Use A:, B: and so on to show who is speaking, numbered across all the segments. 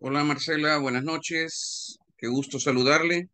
A: Hola Marcela, buenas noches. Qué gusto saludarle.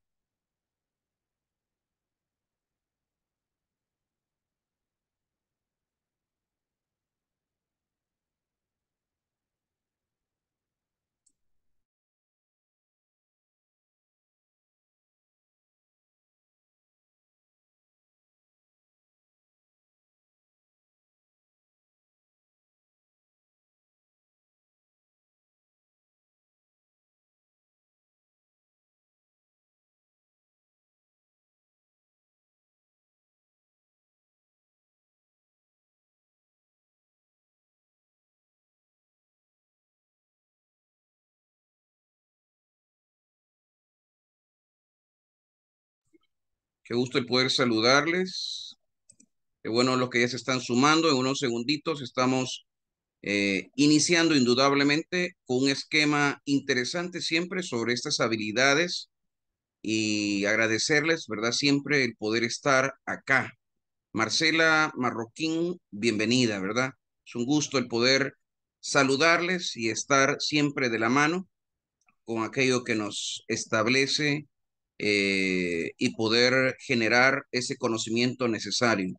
A: Qué gusto el poder saludarles. Qué bueno los que ya se están sumando. En unos segunditos estamos eh, iniciando indudablemente con un esquema interesante siempre sobre estas habilidades y agradecerles, ¿verdad? Siempre el poder estar acá. Marcela Marroquín, bienvenida, ¿verdad? Es un gusto el poder saludarles y estar siempre de la mano con aquello que nos establece eh, y poder generar ese conocimiento necesario.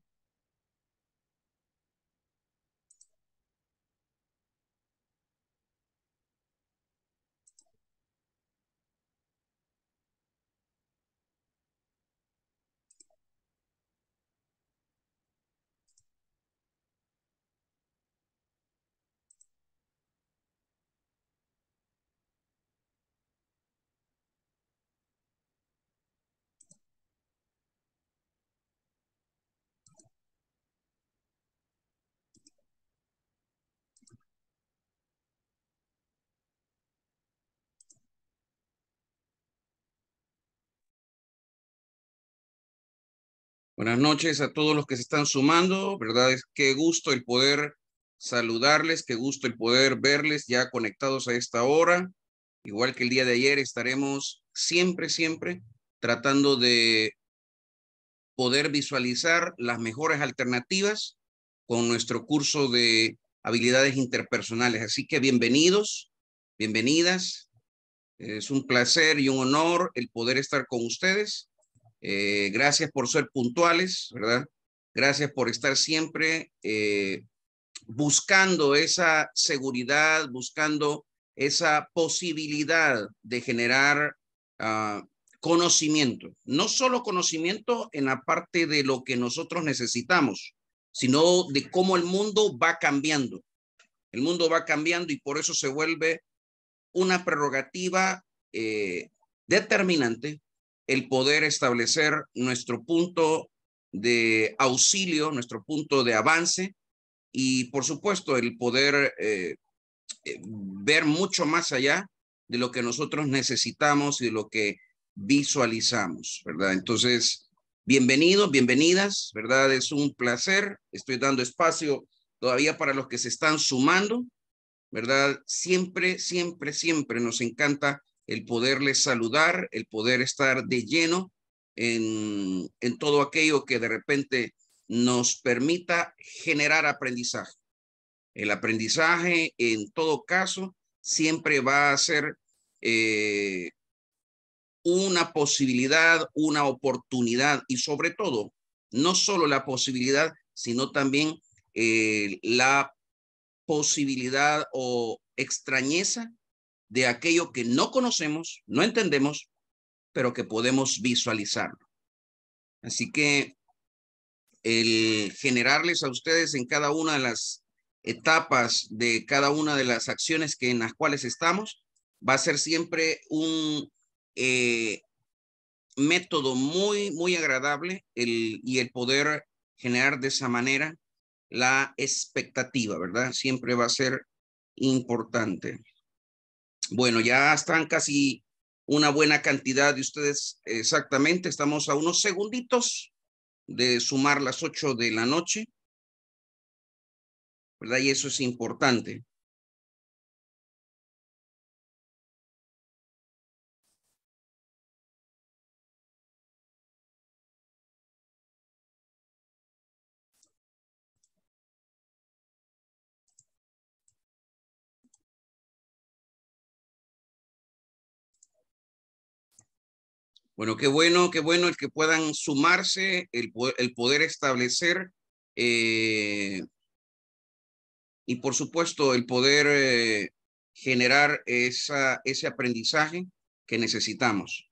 A: Buenas noches a todos los que se están sumando, ¿verdad? Es qué gusto el poder saludarles, qué gusto el poder verles ya conectados a esta hora. Igual que el día de ayer, estaremos siempre, siempre tratando de poder visualizar las mejores alternativas con nuestro curso de habilidades interpersonales. Así que bienvenidos, bienvenidas. Es un placer y un honor el poder estar con ustedes eh, gracias por ser puntuales, ¿verdad? Gracias por estar siempre eh, buscando esa seguridad, buscando esa posibilidad de generar ah, conocimiento. No solo conocimiento en la parte de lo que nosotros necesitamos, sino de cómo el mundo va cambiando. El mundo va cambiando y por eso se vuelve una prerrogativa eh, determinante el poder establecer nuestro punto de auxilio, nuestro punto de avance y por supuesto el poder eh, eh, ver mucho más allá de lo que nosotros necesitamos y de lo que visualizamos, ¿verdad? Entonces, bienvenidos, bienvenidas, ¿verdad? Es un placer, estoy dando espacio todavía para los que se están sumando, ¿verdad? Siempre, siempre, siempre nos encanta el poderles saludar, el poder estar de lleno en, todo aquello que de repente nos permita generar aprendizaje. El aprendizaje, en todo caso, siempre va a ser eh, una posibilidad, una oportunidad y sobre todo, no solo la posibilidad, sino también eh, la posibilidad o extrañeza de aquello que no conocemos, no entendemos, pero que podemos visualizarlo. Así que el generarles a ustedes en cada una de las etapas de cada una de las acciones que en las cuales estamos va a ser siempre un eh, método muy muy agradable el, y el poder generar de esa manera la expectativa verdad siempre va a ser importante bueno, ya están casi una buena cantidad de ustedes, exactamente, estamos a unos segunditos de sumar las ocho de la noche,
B: ¿verdad? Y eso es importante.
A: Bueno, qué bueno, qué bueno el que puedan sumarse, el poder, establecer eh, y por supuesto el poder eh, generar esa, ese aprendizaje que necesitamos,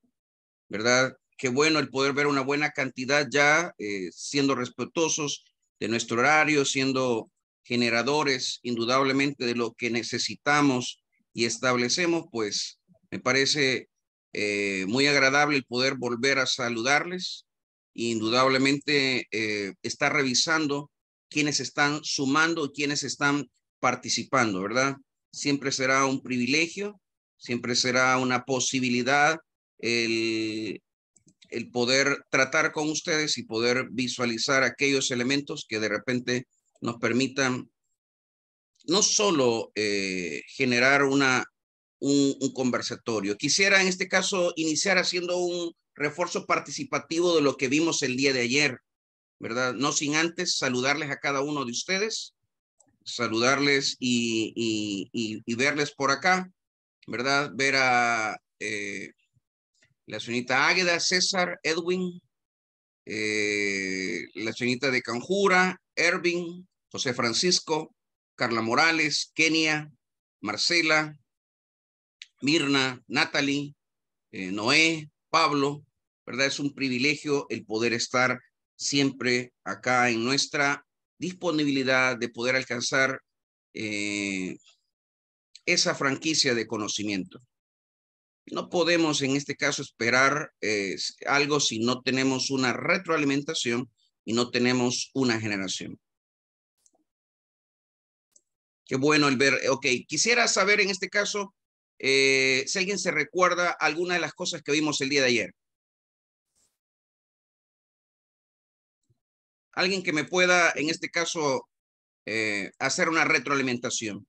A: ¿verdad? Qué bueno el poder ver una buena cantidad ya eh, siendo respetuosos de nuestro horario, siendo generadores indudablemente de lo que necesitamos y establecemos, pues me parece eh, muy agradable el poder volver a saludarles. Indudablemente eh, está revisando quienes están sumando quienes están participando, ¿verdad? Siempre será un privilegio, siempre será una posibilidad el, poder tratar con ustedes y poder visualizar aquellos elementos que de repente nos permitan no solo eh, generar una un, conversatorio. Quisiera en este caso iniciar haciendo un refuerzo participativo de lo que vimos el día de ayer, ¿verdad? No sin antes saludarles a cada uno de ustedes, saludarles y, verles por acá, ¿verdad? Ver a eh, la señorita Águeda, César, Edwin, eh, la señorita de Canjura, Ervin, José Francisco, Carla Morales, Kenia, Marcela, Mirna, Natalie, eh, Noé, Pablo, ¿verdad? Es un privilegio el poder estar siempre acá en nuestra disponibilidad de poder alcanzar eh, esa franquicia de conocimiento. No podemos en este caso esperar eh, algo si no tenemos una retroalimentación y no tenemos una generación. Qué bueno el ver, ok, quisiera saber en este caso eh, si alguien se recuerda alguna de las cosas que vimos el día de ayer. Alguien que me pueda, en este caso,
B: eh, hacer una retroalimentación.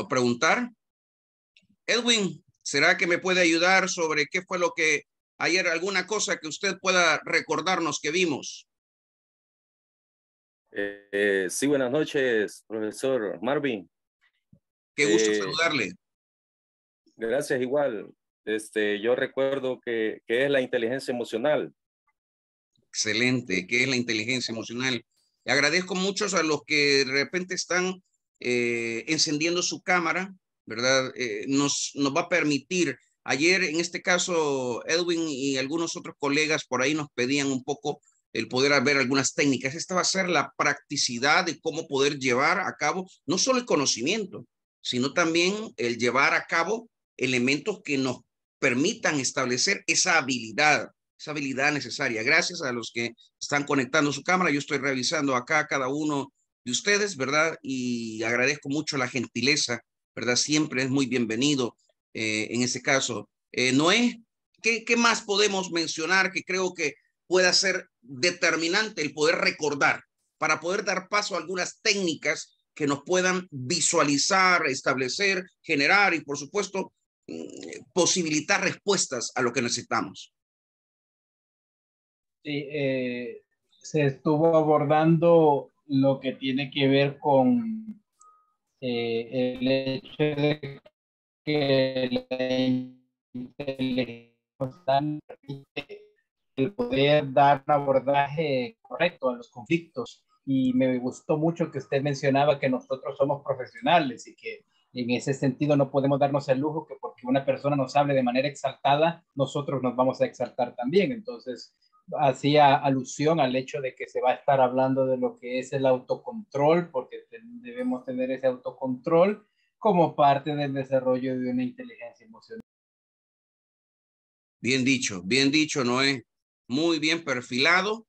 A: O preguntar. Edwin, ¿será que me puede ayudar sobre qué fue lo que ayer, alguna cosa que usted pueda recordarnos que vimos? Eh, sí, buenas noches, profesor Marvin. Qué gusto eh, saludarle. Gracias, igual. Este, yo recuerdo que, que, es la inteligencia emocional. Excelente, ¿qué es la inteligencia emocional? agradezco mucho a los que de repente están eh, encendiendo su cámara, ¿verdad? nos, nos va a permitir, ayer en este caso, Edwin y algunos otros colegas por ahí nos pedían un poco el poder ver algunas técnicas. Esta va a ser la practicidad de cómo poder llevar a cabo no solo el conocimiento, sino también el llevar a cabo elementos que nos permitan establecer esa habilidad, esa habilidad necesaria. Gracias a los que están conectando su cámara. Yo estoy revisando acá cada uno de ustedes, ¿verdad? Y agradezco mucho la gentileza, ¿verdad? Siempre es muy bienvenido eh, en este caso. Eh, Noé, ¿qué, ¿qué más podemos mencionar que creo que pueda ser determinante el poder recordar para poder dar paso a algunas técnicas que nos puedan visualizar, establecer, generar y, por supuesto, mm, posibilitar respuestas a lo que necesitamos.
C: Sí, eh, se estuvo abordando lo que tiene que ver con eh, el hecho de que la inteligencia el poder dar un abordaje correcto a los conflictos. Y me gustó mucho que usted mencionaba que nosotros somos profesionales y que en ese sentido no podemos darnos el lujo que porque una persona nos hable de manera exaltada, nosotros nos vamos a exaltar también. Entonces, hacía alusión al hecho de que se va a estar hablando de lo que es el autocontrol, porque debemos tener ese autocontrol como parte del desarrollo de una inteligencia emocional.
A: Bien dicho, bien dicho, Noé muy bien perfilado.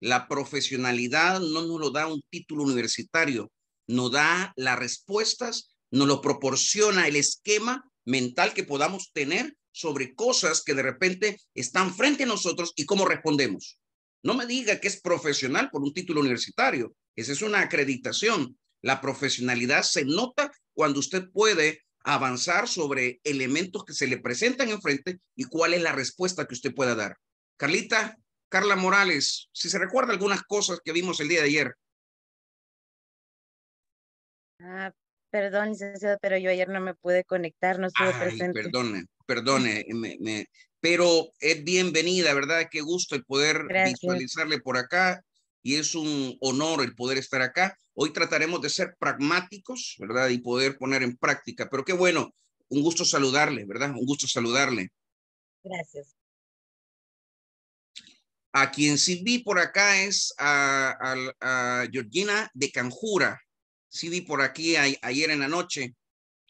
A: La profesionalidad no nos lo da un título universitario, nos da las respuestas, nos lo proporciona el esquema mental que podamos tener sobre cosas que de repente están frente a nosotros y cómo respondemos. No me diga que es profesional por un título universitario, esa es una acreditación. La profesionalidad se nota cuando usted puede avanzar sobre elementos que se le presentan enfrente y cuál es la respuesta que usted pueda dar. Carlita, Carla Morales, si se recuerda algunas cosas que vimos el día de ayer.
C: Ah, perdón, licenciado, pero yo ayer no me pude conectar, no estuve Ay, presente.
A: Perdone, perdone, pero es bienvenida, ¿verdad? Qué gusto el poder visualizarle por acá y es un honor el poder estar acá. Hoy trataremos de ser pragmáticos, ¿verdad? Y poder poner en práctica, pero qué bueno, un gusto saludarle, ¿verdad? Un gusto saludarle. Gracias. A quien sí vi por acá es a, Georgina de Canjura. Sí vi por aquí ayer en la noche.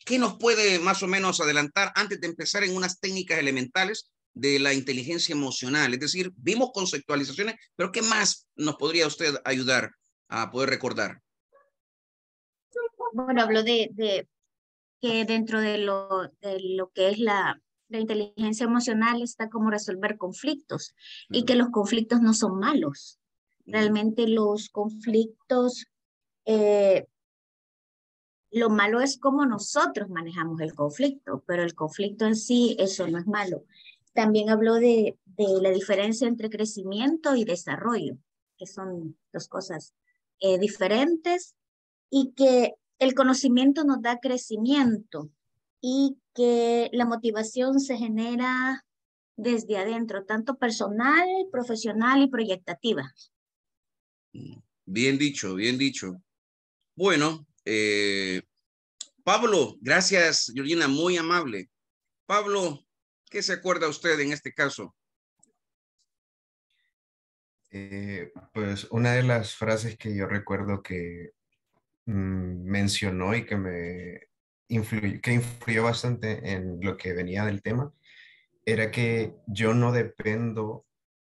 A: ¿Qué nos puede más o menos adelantar antes de empezar en unas técnicas elementales de la inteligencia emocional? Es decir, vimos conceptualizaciones, pero ¿qué más nos podría usted ayudar a poder recordar?
C: Bueno, hablo de, de que dentro de lo, de lo que es la, la inteligencia emocional está como resolver conflictos y que los conflictos no son malos. Realmente los conflictos, eh, lo malo es cómo nosotros manejamos el conflicto, pero el conflicto en sí, eso no es malo. También habló de, la diferencia entre crecimiento y desarrollo, que son dos cosas eh, diferentes y que el conocimiento nos da crecimiento, y que la motivación se genera desde adentro, tanto personal, profesional y proyectativa.
A: Mm, bien dicho, bien dicho. Bueno, eh, Pablo, gracias, Georgina, muy amable. Pablo, ¿qué se acuerda usted en este caso? Eh, pues una de las frases que yo recuerdo que mm, mencionó y que me influyó, que influyó bastante en lo que venía del tema era que yo no dependo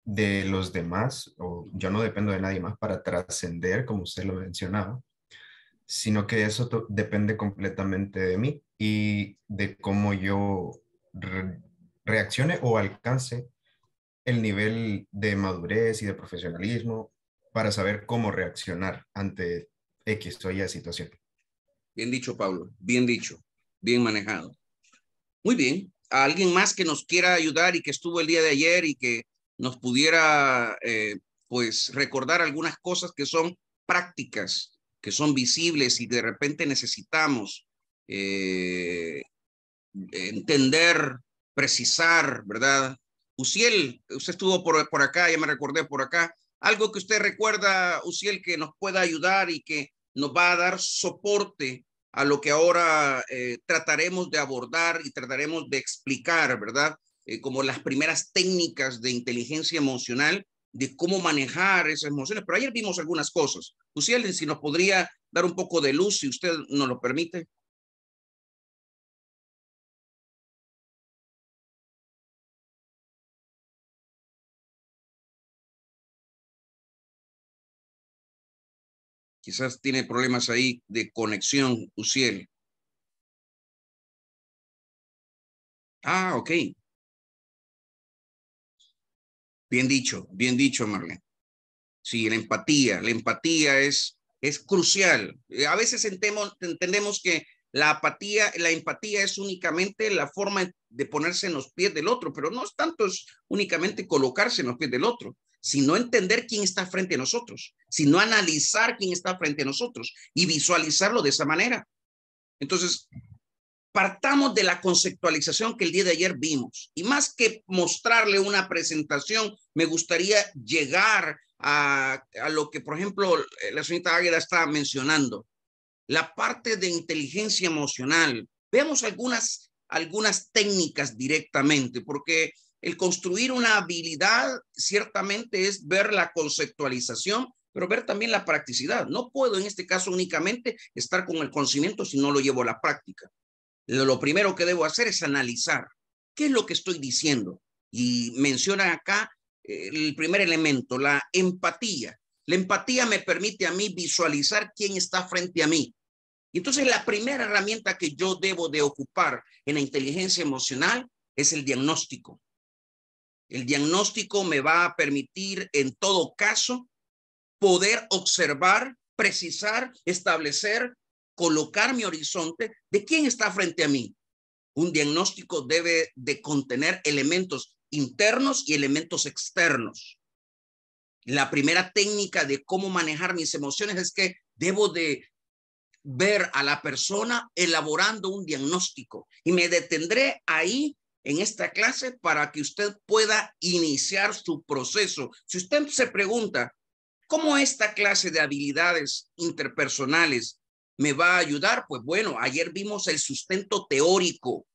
A: de los demás o yo no dependo de nadie más para trascender, como usted lo mencionaba, sino que eso depende completamente de mí y de cómo yo reaccione o alcance el nivel de madurez y de profesionalismo para saber cómo reaccionar ante X o Y situación. Bien dicho, Pablo. Bien dicho. Bien manejado. Muy bien. ¿A alguien más que nos quiera ayudar y que estuvo el día de ayer y que nos pudiera, eh, pues, recordar algunas cosas que son prácticas, que son visibles y de repente necesitamos eh, entender, precisar, ¿verdad? Uciel, usted estuvo por, por acá, ya me recordé por acá. Algo que usted recuerda, Uciel, que nos pueda ayudar y que nos va a dar soporte a lo que ahora eh, trataremos de abordar y trataremos de explicar, ¿verdad? Eh, como las primeras técnicas de inteligencia emocional, de cómo manejar esas emociones. Pero ayer vimos algunas cosas. Luciel, si nos podría dar un poco de luz, si usted nos lo permite.
B: Quizás tiene problemas ahí de conexión, Uciel. Ah, ok.
A: Bien dicho, bien dicho, Marlene. Sí, la empatía, la empatía es, es crucial. Eh, a veces entendemos, que la apatía, la empatía es únicamente la forma de ponerse en los pies del otro, pero no es tanto, es únicamente colocarse en los pies del otro sino entender quién está frente a nosotros, sino analizar quién está frente a nosotros y visualizarlo de esa manera. Entonces, partamos de la conceptualización que el día de ayer vimos. Y más que mostrarle una presentación, me gustaría llegar a, lo que, por ejemplo, la señorita Águeda está mencionando, la parte de inteligencia emocional. Veamos algunas, algunas técnicas directamente, porque el construir una habilidad ciertamente es ver la conceptualización, pero ver también la practicidad. No puedo en este caso únicamente estar con el conocimiento si no lo llevo a la práctica. Lo primero que debo hacer es analizar qué es lo que estoy diciendo. Y mencionan acá eh, el primer elemento, la empatía. La empatía me permite a mí visualizar quién está frente a mí. Y Entonces, la primera herramienta que yo debo de ocupar en la inteligencia emocional es el diagnóstico. El diagnóstico me va a permitir, en todo caso, poder observar, precisar, establecer, colocar mi horizonte de quién está frente a mí. Un diagnóstico debe de contener elementos internos y elementos externos. La primera técnica de cómo manejar mis emociones es que debo de ver a la persona elaborando un diagnóstico y me detendré ahí en esta clase para que usted pueda iniciar su proceso. Si usted se pregunta, ¿cómo esta clase de habilidades interpersonales me va a ayudar? Pues bueno, ayer vimos el sustento teórico.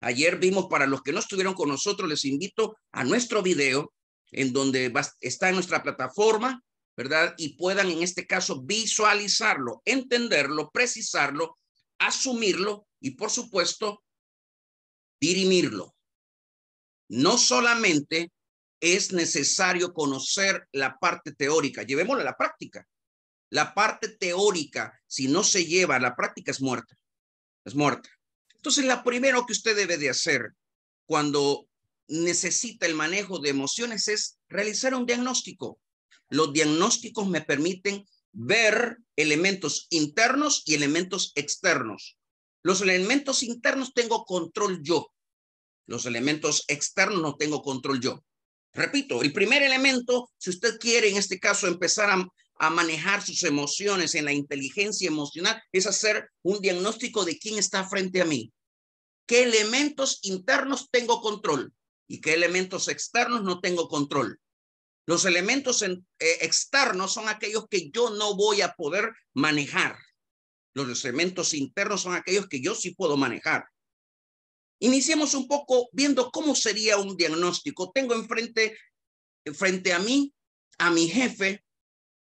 A: Ayer vimos, para los que no estuvieron con nosotros, les invito a nuestro video en donde está en nuestra plataforma, ¿verdad? Y puedan en este caso visualizarlo, entenderlo, precisarlo, asumirlo y por supuesto dirimirlo no solamente es necesario conocer la parte teórica, llevémosla a la práctica. La parte teórica, si no se lleva a la práctica, es muerta. Es muerta. Entonces, lo primero que usted debe de hacer cuando necesita el manejo de emociones es realizar un diagnóstico. Los diagnósticos me permiten ver elementos internos y elementos externos. Los elementos internos tengo control yo. Los elementos externos no tengo control yo. Repito, el primer elemento, si usted quiere en este caso empezar a, manejar sus emociones en la inteligencia emocional, es hacer un diagnóstico de quién está frente a mí. ¿Qué elementos internos tengo control? ¿Y qué elementos externos no tengo control? Los elementos eh, externos son aquellos que yo no voy a poder manejar. Los elementos internos son aquellos que yo sí puedo manejar. Iniciemos un poco viendo cómo sería un diagnóstico. Tengo enfrente, frente a mí, a mi jefe,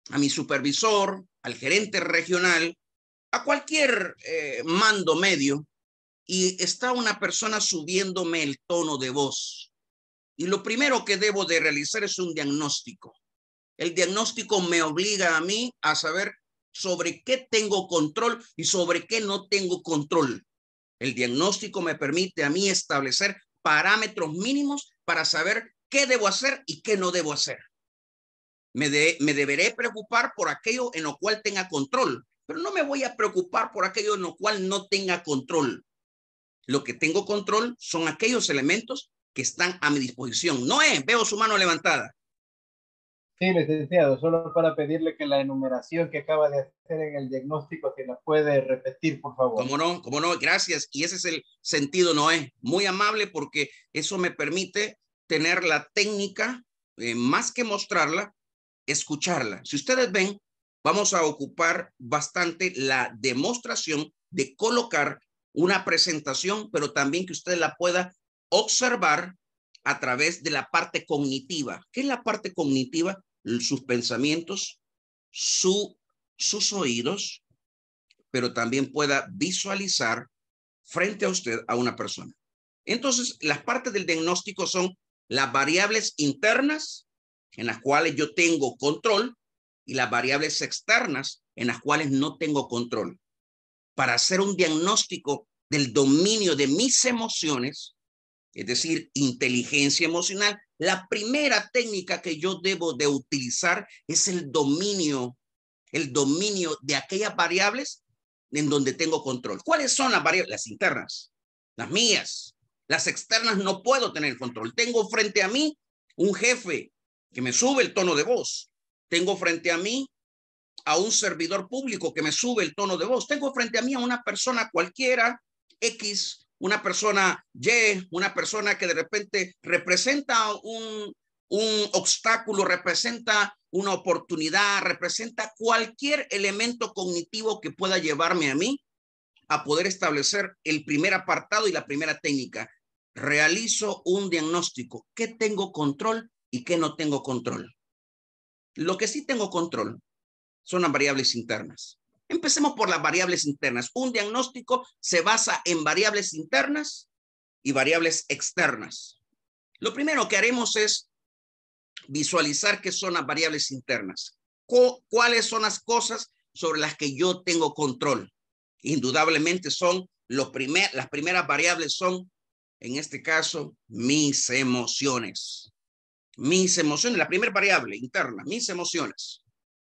A: a mi supervisor, al gerente regional, a cualquier eh, mando medio, y está una persona subiéndome el tono de voz. Y lo primero que debo de realizar es un diagnóstico. El diagnóstico me obliga a mí a saber sobre qué tengo control y sobre qué no tengo control. El diagnóstico me permite a mí establecer parámetros mínimos para saber qué debo hacer y qué no debo hacer. Me, deberé preocupar por aquello en lo cual tenga control, pero no me voy a preocupar por aquello en lo cual no tenga control. Lo que tengo control son aquellos elementos que están a mi disposición. No veo su mano levantada.
C: Sí, licenciado, solo para pedirle que la enumeración que acaba de hacer en el diagnóstico, que la puede repetir, por favor.
A: Cómo no, cómo no, gracias. Y ese es el sentido, no es Muy amable porque eso me permite tener la técnica, eh, más que mostrarla, escucharla. Si ustedes ven, vamos a ocupar bastante la demostración de colocar una presentación, pero también que usted la pueda observar a través de la parte cognitiva. ¿Qué es la parte cognitiva? sus pensamientos, sus oídos, pero también pueda visualizar frente a usted a una persona. Entonces, las partes del diagnóstico son las variables internas en las cuales yo tengo control y las variables externas en las cuales no tengo control. Para hacer un diagnóstico del dominio de mis emociones, es decir, inteligencia emocional, la primera técnica que yo debo de utilizar es el dominio, el dominio de aquellas variables en donde tengo control. ¿Cuáles son las variables? Las internas, las mías, las externas no puedo tener control. Tengo frente a mí un jefe que me sube el tono de voz. Tengo frente a mí a un servidor público que me sube el tono de voz. Tengo frente a mí a una persona cualquiera X una persona Y, una persona que de repente representa un, un obstáculo, representa una oportunidad, representa cualquier elemento cognitivo que pueda llevarme a mí a poder establecer el primer apartado y la primera técnica. Realizo un diagnóstico. ¿Qué tengo control y qué no tengo control? Lo que sí tengo control son las variables internas. Empecemos por las variables internas. Un diagnóstico se basa en variables internas y variables externas. Lo primero que haremos es visualizar qué son las variables internas, cuáles son las cosas sobre las que yo tengo control. Indudablemente son las primeras variables son, en este caso, mis emociones. Mis emociones, la primera variable interna, mis emociones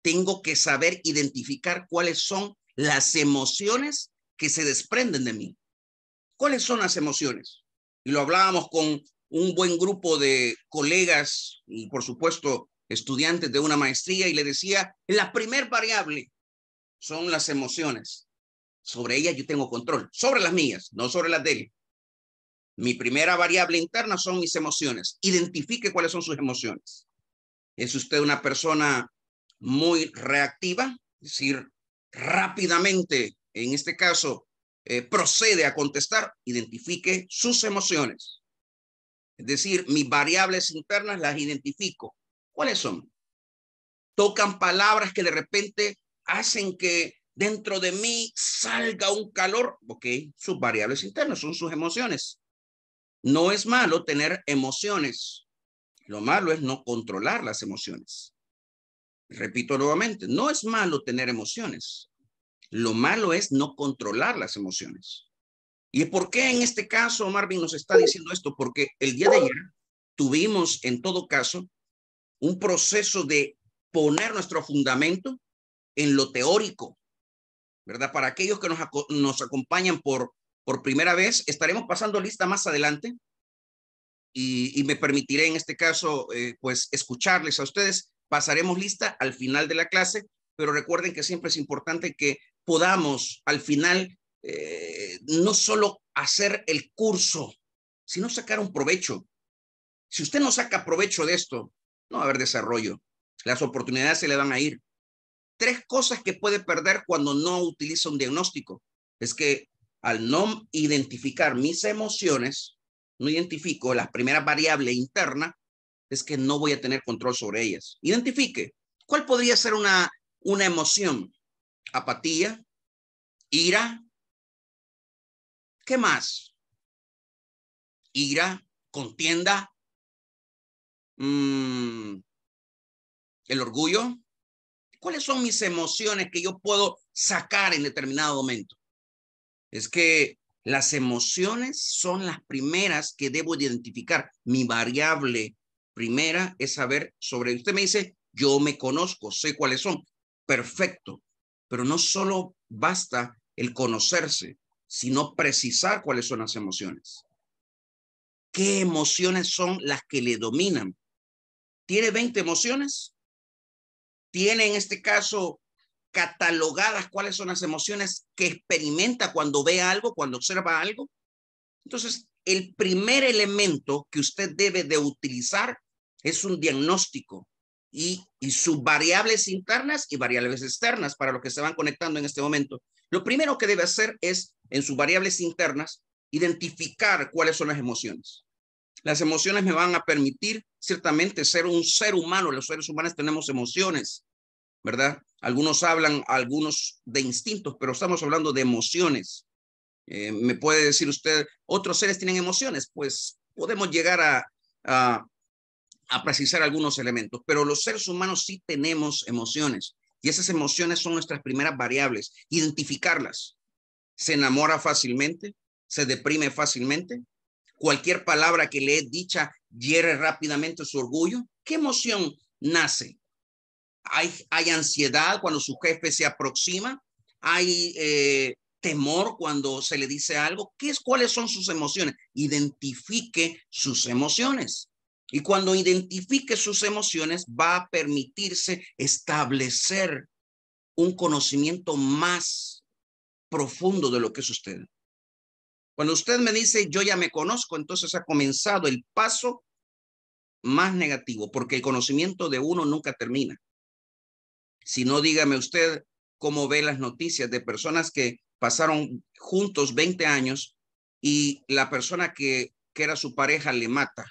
A: tengo que saber identificar cuáles son las emociones que se desprenden de mí. ¿Cuáles son las emociones? Y lo hablábamos con un buen grupo de colegas y por supuesto estudiantes de una maestría y le decía, la primer variable son las emociones. Sobre ellas yo tengo control, sobre las mías, no sobre las de él. Mi primera variable interna son mis emociones. Identifique cuáles son sus emociones. ¿Es usted una persona muy reactiva, es decir, rápidamente, en este caso, eh, procede a contestar, identifique sus emociones. Es decir, mis variables internas las identifico. ¿Cuáles son? Tocan palabras que de repente hacen que dentro de mí salga un calor. Ok, sus variables internas son sus emociones. No es malo tener emociones. Lo malo es no controlar las emociones. Repito nuevamente, no es malo tener emociones. Lo malo es no controlar las emociones. ¿Y por qué en este caso Marvin nos está diciendo esto? Porque el día de ayer tuvimos en todo caso un proceso de poner nuestro fundamento en lo teórico, ¿verdad? Para aquellos que nos, nos acompañan por, por primera vez, estaremos pasando lista más adelante y, me permitiré en este caso, eh, pues, escucharles a ustedes Pasaremos lista al final de la clase, pero recuerden que siempre es importante que podamos al final eh, no solo hacer el curso, sino sacar un provecho. Si usted no saca provecho de esto, no va a haber desarrollo. Las oportunidades se le van a ir. Tres cosas que puede perder cuando no utiliza un diagnóstico. Es que al no identificar mis emociones, no identifico la primera variable interna, es que no voy a tener control sobre ellas. Identifique, ¿cuál podría ser una, una emoción? Apatía, ira,
B: ¿qué más? Ira, contienda,
A: mm, el orgullo. ¿Cuáles son mis emociones que yo puedo sacar en determinado momento? Es que las emociones son las primeras que debo identificar, mi variable primera es saber sobre, usted me dice, yo me conozco, sé cuáles son. Perfecto, pero no solo basta el conocerse, sino precisar cuáles son las emociones. ¿Qué emociones son las que le dominan? ¿Tiene 20 emociones? ¿Tiene en este caso catalogadas cuáles son las emociones que experimenta cuando ve algo, cuando observa algo? Entonces, el primer elemento que usted debe de utilizar es un diagnóstico y, sus variables internas y variables externas para los que se van conectando en este momento. Lo primero que debe hacer es, en sus variables internas, identificar cuáles son las emociones. Las emociones me van a permitir ciertamente ser un ser humano. Los seres humanos tenemos emociones, ¿verdad? Algunos hablan, algunos de instintos, pero estamos hablando de emociones. Eh, me puede decir usted, otros seres tienen emociones, pues podemos llegar a, a precisar algunos elementos, pero los seres humanos sí tenemos emociones y esas emociones son nuestras primeras variables, identificarlas. Se enamora fácilmente, se deprime fácilmente, cualquier palabra que le es dicha hiere rápidamente su orgullo. ¿Qué emoción nace? Hay, ansiedad cuando su jefe se aproxima, hay eh, temor cuando se le dice algo. ¿Qué es, ¿Cuáles son sus emociones? Identifique sus emociones. Y cuando identifique sus emociones, va a permitirse establecer un conocimiento más profundo de lo que es usted. Cuando usted me dice, yo ya me conozco, entonces ha comenzado el paso más negativo, porque el conocimiento de uno nunca termina. Si no, dígame usted cómo ve las noticias de personas que pasaron juntos 20 años y la persona que, que era su pareja le mata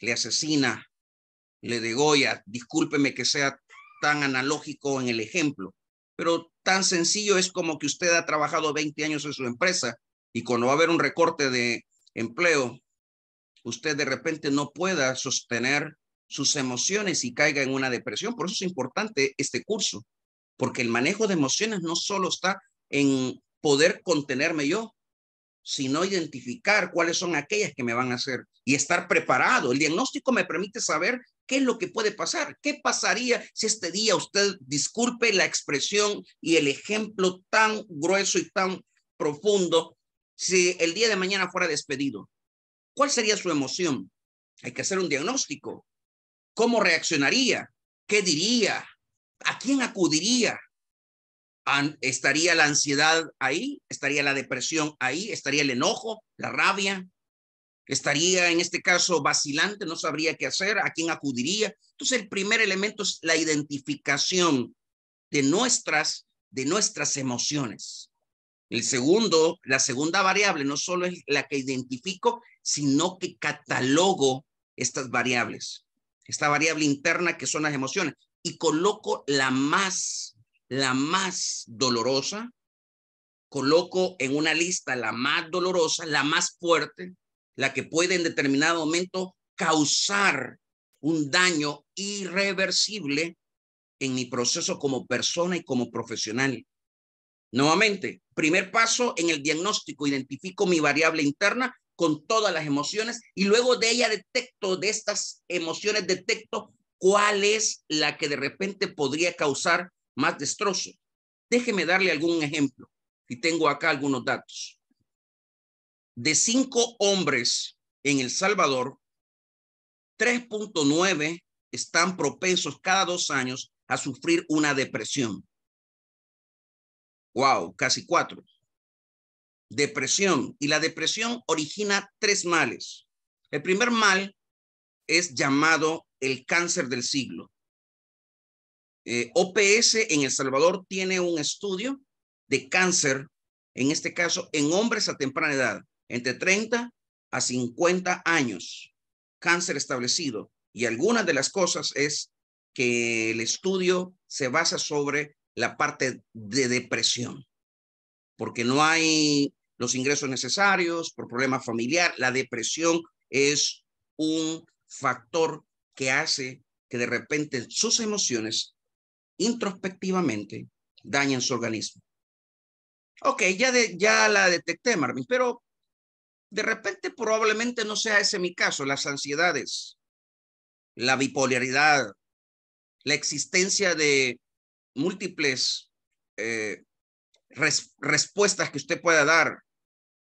A: le asesina, le degolla. Discúlpeme que sea tan analógico en el ejemplo, pero tan sencillo es como que usted ha trabajado 20 años en su empresa y cuando va a haber un recorte de empleo, usted de repente no pueda sostener sus emociones y caiga en una depresión. Por eso es importante este curso, porque el manejo de emociones no solo está en poder contenerme yo, sino identificar cuáles son aquellas que me van a hacer y estar preparado. El diagnóstico me permite saber qué es lo que puede pasar, qué pasaría si este día usted disculpe la expresión y el ejemplo tan grueso y tan profundo, si el día de mañana fuera despedido. ¿Cuál sería su emoción? Hay que hacer un diagnóstico. ¿Cómo reaccionaría? ¿Qué diría? ¿A quién acudiría? estaría la ansiedad ahí, estaría la depresión ahí, estaría el enojo, la rabia, estaría en este caso vacilante, no sabría qué hacer, a quién acudiría. Entonces el primer elemento es la identificación de nuestras, de nuestras emociones. El segundo, la segunda variable no solo es la que identifico, sino que catalogo estas variables. Esta variable interna que son las emociones y coloco la más la más dolorosa, coloco en una lista la más dolorosa, la más fuerte, la que puede en determinado momento causar un daño irreversible en mi proceso como persona y como profesional. Nuevamente, primer paso en el diagnóstico, identifico mi variable interna con todas las emociones y luego de ella detecto, de estas emociones detecto cuál es la que de repente podría causar más destrozo. Déjeme darle algún ejemplo y tengo acá algunos datos. De cinco hombres en El Salvador, 3.9 están propensos cada dos años a sufrir una depresión. Wow, casi cuatro. Depresión. Y la depresión origina tres males. El primer mal es llamado el cáncer del siglo. Eh, OPS en El Salvador tiene un estudio de cáncer, en este caso, en hombres a temprana edad, entre 30 a 50 años, cáncer establecido. Y alguna de las cosas es que el estudio se basa sobre la parte de depresión, porque no hay los ingresos necesarios por problema familiar. La depresión es un factor que hace que de repente sus emociones introspectivamente dañan su organismo. Ok, ya, ya la detecté, Marvin, pero de repente probablemente no sea ese mi caso. Las ansiedades, la bipolaridad, la existencia de múltiples eh, respuestas que usted pueda dar,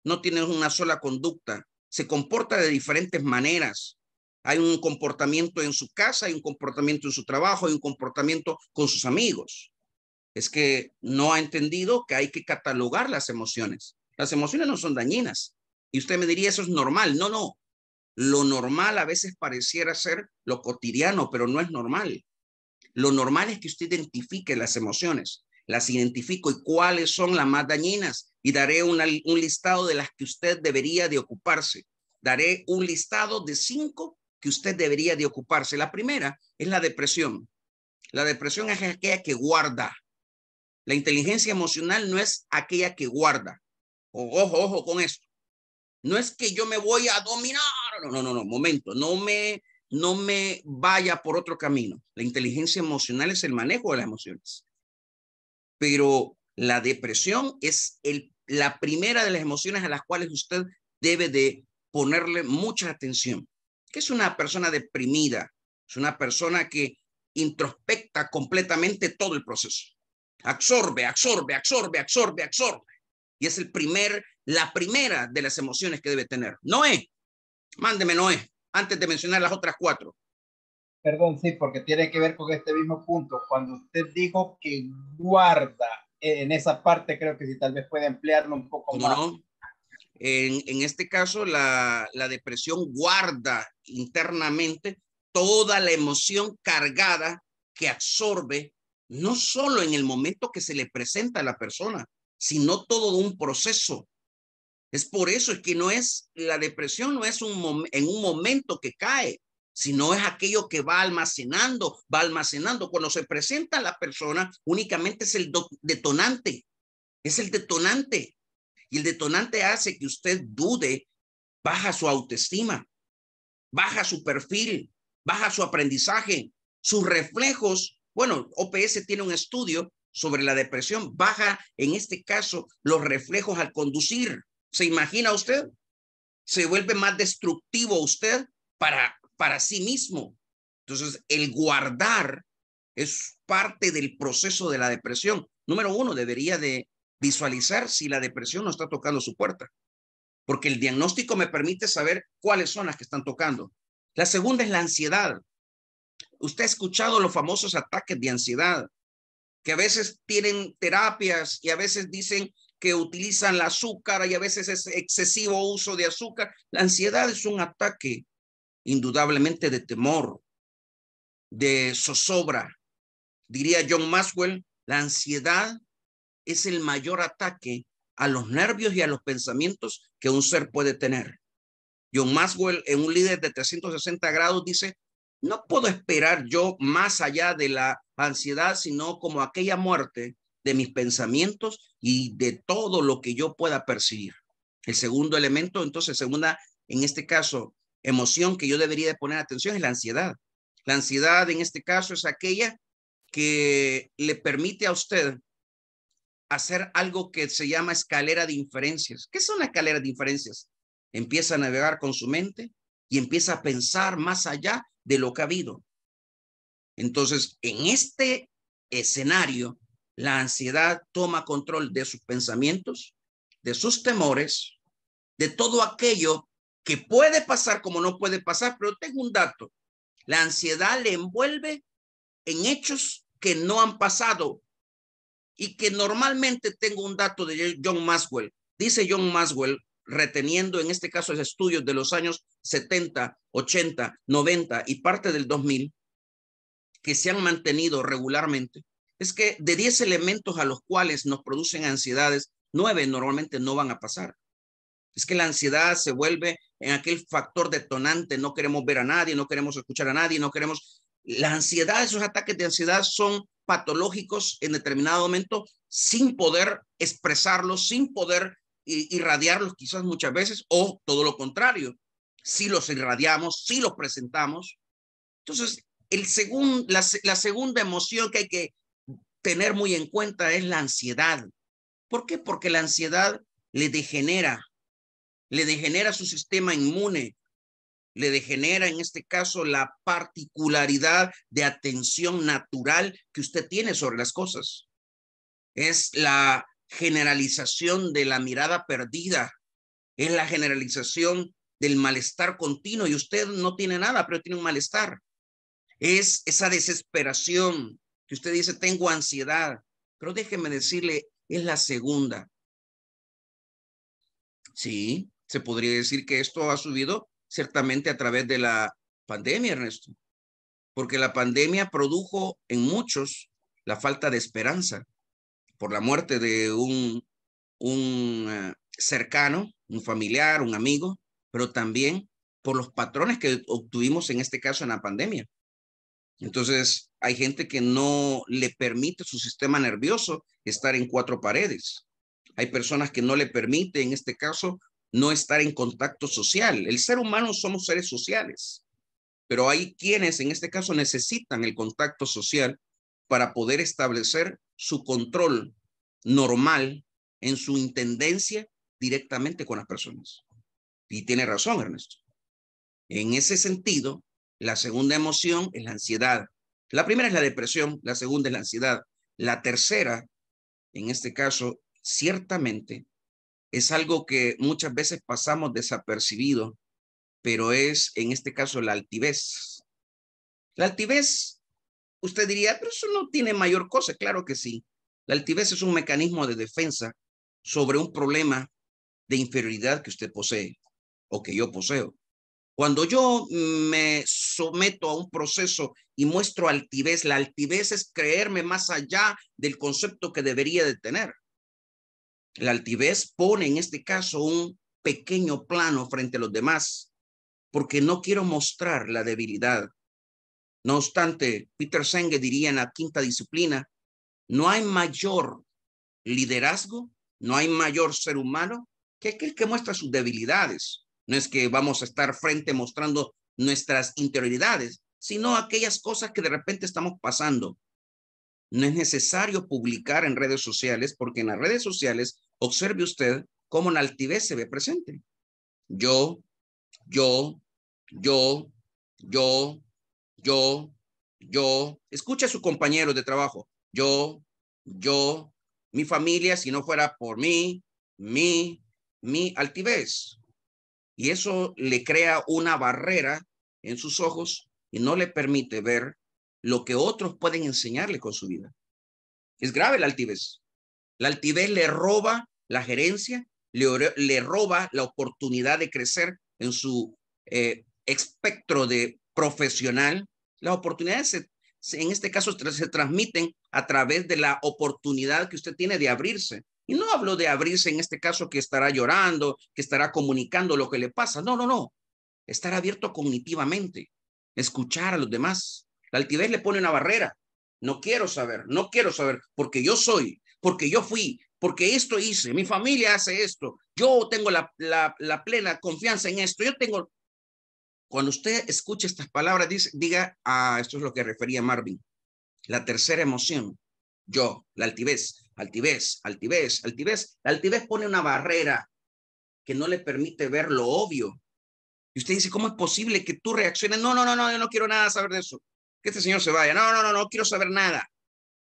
A: no tiene una sola conducta, se comporta de diferentes maneras, hay un comportamiento en su casa, hay un comportamiento en su trabajo, hay un comportamiento con sus amigos. Es que no ha entendido que hay que catalogar las emociones. Las emociones no son dañinas. Y usted me diría, eso es normal. No, no. Lo normal a veces pareciera ser lo cotidiano, pero no es normal. Lo normal es que usted identifique las emociones, las identifico y cuáles son las más dañinas. Y daré un listado de las que usted debería de ocuparse. Daré un listado de cinco que usted debería de ocuparse. La primera es la depresión. La depresión es aquella que guarda. La inteligencia emocional no es aquella que guarda. ojo, ojo con esto. No es que yo me voy a dominar. No, no, no, no, momento. No me, no me vaya por otro camino. La inteligencia emocional es el manejo de las emociones. Pero la depresión es el, la primera de las emociones a las cuales usted debe de ponerle mucha atención. ¿Qué es una persona deprimida? Es una persona que introspecta completamente todo el proceso. Absorbe, absorbe, absorbe, absorbe, absorbe. Y es el primer, la primera de las emociones que debe tener. Noé, mándeme Noé, antes de mencionar las otras cuatro.
C: Perdón, sí, porque tiene que ver con este mismo punto. Cuando usted dijo que guarda eh, en esa parte, creo que si sí, tal vez
A: puede emplearlo un poco más. En, este caso, la, depresión guarda internamente toda la emoción cargada que absorbe, no solo en el momento que se le presenta a la persona, sino todo un proceso. Es por eso es que no es la depresión no es un en un momento que cae, sino es aquello que va almacenando, va almacenando. Cuando se presenta a la persona, únicamente es el detonante, es el detonante. Y el detonante hace que usted dude, baja su autoestima, baja su perfil, baja su aprendizaje, sus reflejos. Bueno, OPS tiene un estudio sobre la depresión, baja en este caso los reflejos al conducir. ¿Se imagina usted? Se vuelve más destructivo usted para, para sí mismo. Entonces, el guardar es parte del proceso de la depresión. Número uno, debería de visualizar si la depresión no está tocando su puerta, porque el diagnóstico me permite saber cuáles son las que están tocando. La segunda es la ansiedad. Usted ha escuchado los famosos ataques de ansiedad, que a veces tienen terapias y a veces dicen que utilizan la azúcar y a veces es excesivo uso de azúcar. La ansiedad es un ataque indudablemente de temor, de zozobra. Diría John Maxwell, la ansiedad es el mayor ataque a los nervios y a los pensamientos que un ser puede tener. John Maxwell, en un líder de 360 grados, dice, no puedo esperar yo más allá de la ansiedad, sino como aquella muerte de mis pensamientos y de todo lo que yo pueda percibir. El segundo elemento, entonces, segunda, en este caso, emoción que yo debería de poner atención es la ansiedad. La ansiedad en este caso es aquella que le permite a usted hacer algo que se llama escalera de inferencias. ¿Qué es una escalera de inferencias? Empieza a navegar con su mente y empieza a pensar más allá de lo que ha habido. Entonces, en este escenario, la ansiedad toma control de sus pensamientos, de sus temores, de todo aquello que puede pasar como no puede pasar, pero tengo un dato. La ansiedad le envuelve en hechos que no han pasado, y que normalmente tengo un dato de John Maswell, Dice John Maswell, reteniendo en este caso los estudios de los años 70, 80, 90 y parte del 2000, que se han mantenido regularmente, es que de 10 elementos a los cuales nos producen ansiedades, 9 normalmente no van a pasar. Es que la ansiedad se vuelve en aquel factor detonante, no queremos ver a nadie, no queremos escuchar a nadie, no queremos la ansiedad, esos ataques de ansiedad son patológicos en determinado momento sin poder expresarlos, sin poder eh, irradiarlos quizás muchas veces o todo lo contrario, si los irradiamos, si los presentamos. Entonces, el segundo la, la segunda emoción que hay que tener muy en cuenta es la ansiedad. ¿Por qué? Porque la ansiedad le degenera, le degenera su sistema inmune, le degenera en este caso la particularidad de atención natural que usted tiene sobre las cosas. Es la generalización de la mirada perdida, es la generalización del malestar continuo y usted no tiene nada, pero tiene un malestar. Es esa desesperación que usted dice, tengo ansiedad, pero déjeme decirle, es la segunda. Sí, se podría decir que esto ha subido ciertamente a través de la pandemia, Ernesto, porque la pandemia produjo en muchos la falta de esperanza por la muerte de un, un eh, cercano, un familiar, un amigo, pero también por los patrones que obtuvimos en este caso en la pandemia. Entonces, hay gente que no le permite su sistema nervioso estar en cuatro paredes. Hay personas que no le permite, en este caso, no estar en contacto social. El ser humano somos seres sociales, pero hay quienes en este caso necesitan el contacto social para poder establecer su control normal en su intendencia directamente con las personas. Y tiene razón, Ernesto. En ese sentido, la segunda emoción es la ansiedad. La primera es la depresión, la segunda es la ansiedad. La tercera, en este caso, ciertamente es algo que muchas veces pasamos desapercibido, pero es en este caso la altivez. La altivez, usted diría, pero eso no tiene mayor cosa, claro que sí. La altivez es un mecanismo de defensa sobre un problema de inferioridad que usted posee o que yo poseo. Cuando yo me someto a un proceso y muestro altivez, la altivez es creerme más allá del concepto que debería de tener. La altivez pone en este caso un pequeño plano frente a los demás, porque no quiero mostrar la debilidad. No obstante, Peter Senge diría en la quinta disciplina, no hay mayor liderazgo, no hay mayor ser humano que aquel que muestra sus debilidades. No es que vamos a estar frente mostrando nuestras interioridades, sino aquellas cosas que de repente estamos pasando no es necesario publicar en redes sociales porque en las redes sociales observe usted cómo en altivez se ve presente. Yo, yo, yo, yo, yo, yo. Escucha a su compañero de trabajo. Yo, yo, mi familia, si no fuera por mí, mi, mi altivez. Y eso le crea una barrera en sus ojos y no le permite ver lo que otros pueden enseñarle con su vida. Es grave la altivez. La altivez le roba la gerencia, le, roba la oportunidad de crecer en su eh, espectro de profesional. Las oportunidades, en este caso, se transmiten a través de la oportunidad que usted tiene de abrirse. Y no hablo de abrirse en este caso que estará llorando, que estará comunicando lo que le pasa. No, no, no. Estar abierto cognitivamente, escuchar a los demás, la altivez le pone una barrera. No quiero saber, no quiero saber, porque yo soy, porque yo fui, porque esto hice, mi familia hace esto, yo tengo la, la, plena confianza en esto, yo tengo... Cuando usted escuche estas palabras, dice, diga, ah, esto es lo que refería Marvin, la tercera emoción, yo, la altivez, altivez, altivez, altivez. La altivez pone una barrera que no le permite ver lo obvio. Y usted dice, ¿cómo es posible que tú reacciones? No, no, no, no, yo no quiero nada saber de eso que este señor se vaya. No, no, no, no quiero saber nada.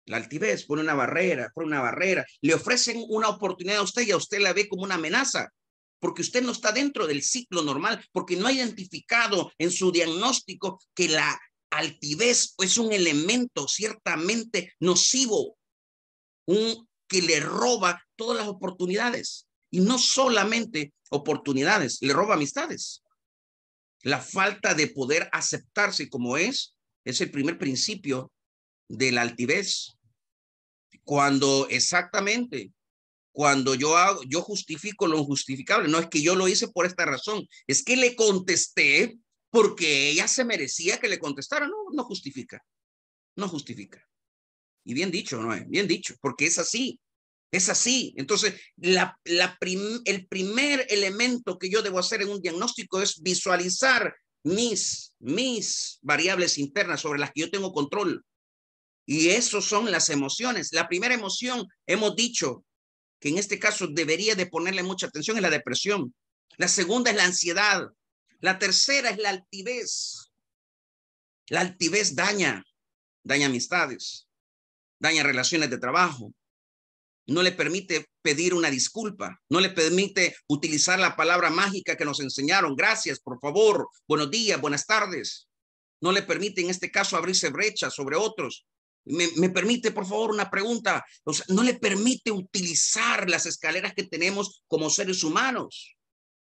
A: La altivez pone una barrera, pone una barrera. Le ofrecen una oportunidad a usted y a usted la ve como una amenaza, porque usted no está dentro del ciclo normal, porque no ha identificado en su diagnóstico que la altivez es un elemento ciertamente nocivo, un que le roba todas las oportunidades. Y no solamente oportunidades, le roba amistades. La falta de poder aceptarse como es es el primer principio de la altivez. Cuando exactamente, cuando yo hago, yo justifico lo injustificable, no es que yo lo hice por esta razón, es que le contesté porque ella se merecía que le contestara, no, no justifica, no justifica. Y bien dicho, no es bien dicho, porque es así, es así. Entonces, la, la el primer elemento que yo debo hacer en un diagnóstico es visualizar mis, mis variables internas sobre las que yo tengo control. Y eso son las emociones. La primera emoción, hemos dicho que en este caso debería de ponerle mucha atención, es la depresión. La segunda es la ansiedad. La tercera es la altivez. La altivez daña, daña amistades, daña relaciones de trabajo, no le permite pedir una disculpa, no le permite utilizar la palabra mágica que nos enseñaron, gracias, por favor, buenos días, buenas tardes. No le permite en este caso abrirse brechas sobre otros. Me, permite, por favor, una pregunta. no le permite utilizar las escaleras que tenemos como seres humanos.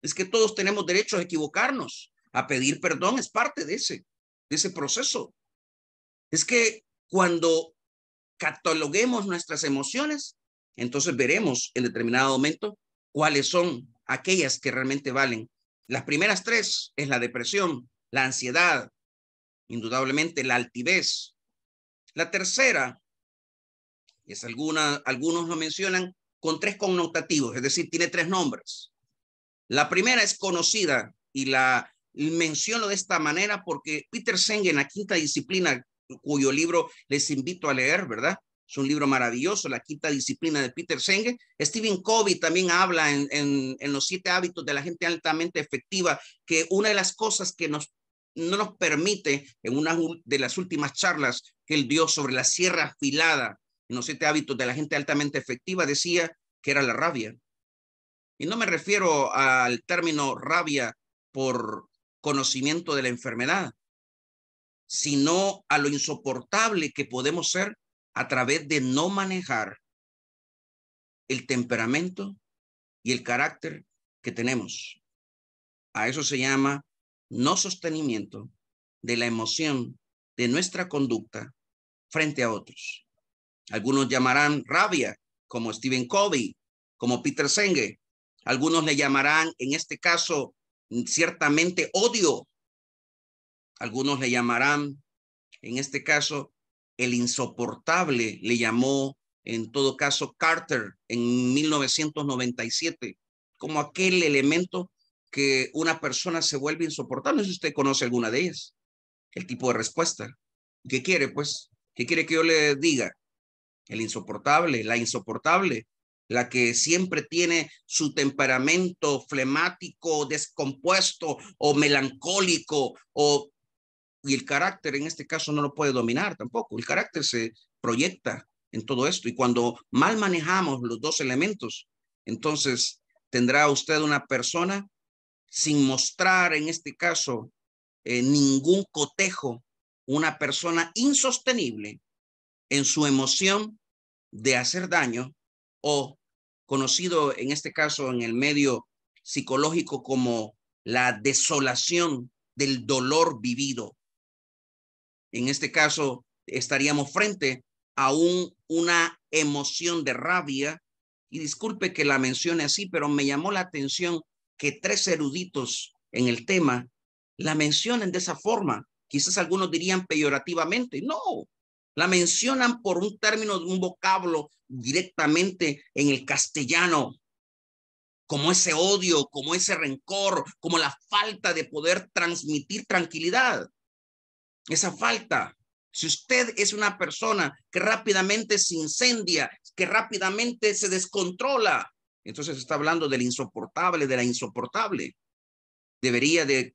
A: Es que todos tenemos derecho a equivocarnos. A pedir perdón es parte de ese, de ese proceso. Es que cuando cataloguemos nuestras emociones, entonces veremos en determinado momento cuáles son aquellas que realmente valen. Las primeras tres es la depresión, la ansiedad, indudablemente la altivez. La tercera, es alguna, algunos lo mencionan, con tres connotativos, es decir, tiene tres nombres. La primera es conocida y la menciono de esta manera porque Peter Senge en la quinta disciplina, cuyo libro les invito a leer, ¿verdad? Es un libro maravilloso, La quinta disciplina de Peter Senge. Stephen Covey también habla en, Los siete hábitos de la gente altamente efectiva, que una de las cosas que nos, no nos permite, en una de las últimas charlas que él dio sobre la sierra afilada, en Los siete hábitos de la gente altamente efectiva, decía que era la rabia. Y no me refiero al término rabia por conocimiento de la enfermedad, sino a lo insoportable que podemos ser a través de no manejar el temperamento y el carácter que tenemos. A eso se llama no sostenimiento de la emoción de nuestra conducta frente a otros. Algunos llamarán rabia, como Stephen Covey, como Peter Senge. Algunos le llamarán, en este caso, ciertamente odio. Algunos le llamarán, en este caso, el insoportable, le llamó en todo caso Carter en 1997, como aquel elemento que una persona se vuelve insoportable. No si usted conoce alguna de ellas, el tipo de respuesta. ¿Qué quiere, pues? ¿Qué quiere que yo le diga? El insoportable, la insoportable, la que siempre tiene su temperamento flemático, descompuesto o melancólico o y el carácter en este caso no lo puede dominar tampoco. El carácter se proyecta en todo esto y cuando mal manejamos los dos elementos, entonces tendrá usted una persona sin mostrar en este caso eh, ningún cotejo, una persona insostenible en su emoción de hacer daño o conocido en este caso en el medio psicológico como la desolación del dolor vivido en este caso, estaríamos frente a una emoción de rabia. Y disculpe que la mencione así, pero me llamó la atención que tres eruditos en el tema la mencionen de esa forma. Quizás algunos dirían peyorativamente. No, la mencionan por un término, un vocablo directamente en el castellano, como ese odio, como ese rencor, como la falta de poder transmitir tranquilidad esa falta. Si usted es una persona que rápidamente se incendia, que rápidamente se descontrola, entonces está hablando del insoportable, de la insoportable. Debería de,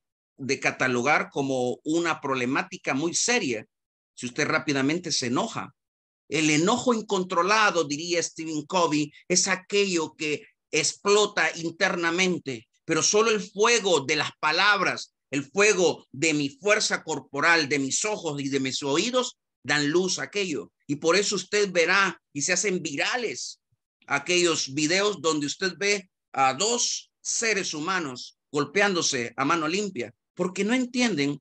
A: catalogar como una problemática muy seria si usted rápidamente se enoja. El enojo incontrolado, diría Stephen Covey, es aquello que explota internamente, pero solo el fuego de las palabras el fuego de mi fuerza corporal, de mis ojos y de mis oídos dan luz a aquello. Y por eso usted verá y se hacen virales aquellos videos donde usted ve a dos seres humanos golpeándose a mano limpia, porque no entienden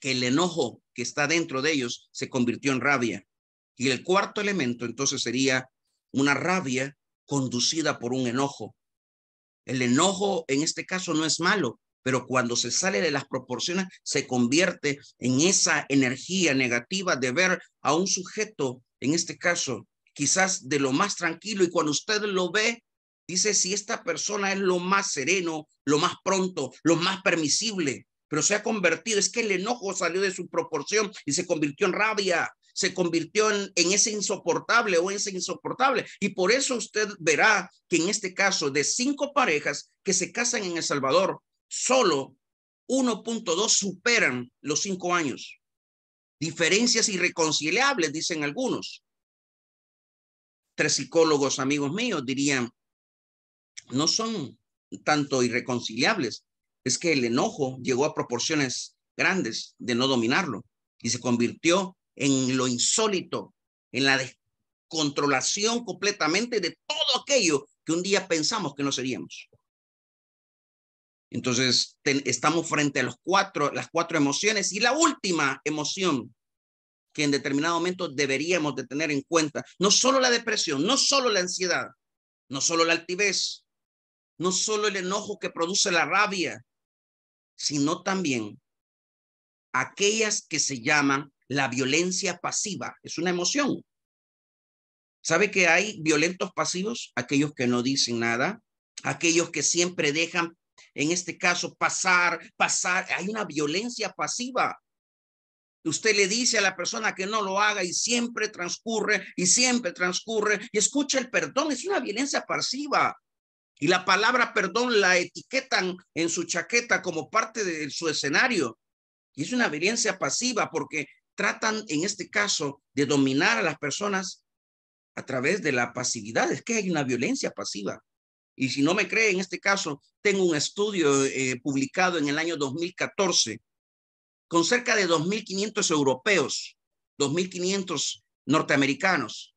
A: que el enojo que está dentro de ellos se convirtió en rabia. Y el cuarto elemento entonces sería una rabia conducida por un enojo. El enojo en este caso no es malo, pero cuando se sale de las proporciones se convierte en esa energía negativa de ver a un sujeto, en este caso, quizás de lo más tranquilo y cuando usted lo ve, dice si esta persona es lo más sereno, lo más pronto, lo más permisible, pero se ha convertido, es que el enojo salió de su proporción y se convirtió en rabia, se convirtió en, ese insoportable o ese insoportable. Y por eso usted verá que en este caso de cinco parejas que se casan en El Salvador, solo 1.2 superan los cinco años. Diferencias irreconciliables, dicen algunos. Tres psicólogos amigos míos dirían, no son tanto irreconciliables, es que el enojo llegó a proporciones grandes de no dominarlo y se convirtió en lo insólito, en la descontrolación completamente de todo aquello que un día pensamos que no seríamos. Entonces, estamos frente a los cuatro, las cuatro emociones y la última emoción que en determinado momento deberíamos de tener en cuenta, no solo la depresión, no solo la ansiedad, no solo la altivez, no solo el enojo que produce la rabia, sino también aquellas que se llaman la violencia pasiva. Es una emoción. ¿Sabe que hay violentos pasivos? Aquellos que no dicen nada, aquellos que siempre dejan en este caso, pasar, pasar, hay una violencia pasiva. Usted le dice a la persona que no lo haga y siempre transcurre y siempre transcurre y escucha el perdón, es una violencia pasiva. Y la palabra perdón la etiquetan en su chaqueta como parte de su escenario. Y es una violencia pasiva porque tratan en este caso de dominar a las personas a través de la pasividad. Es que hay una violencia pasiva. Y si no me cree, en este caso, tengo un estudio eh, publicado en el año 2014 con cerca de 2.500 europeos, 2.500 norteamericanos.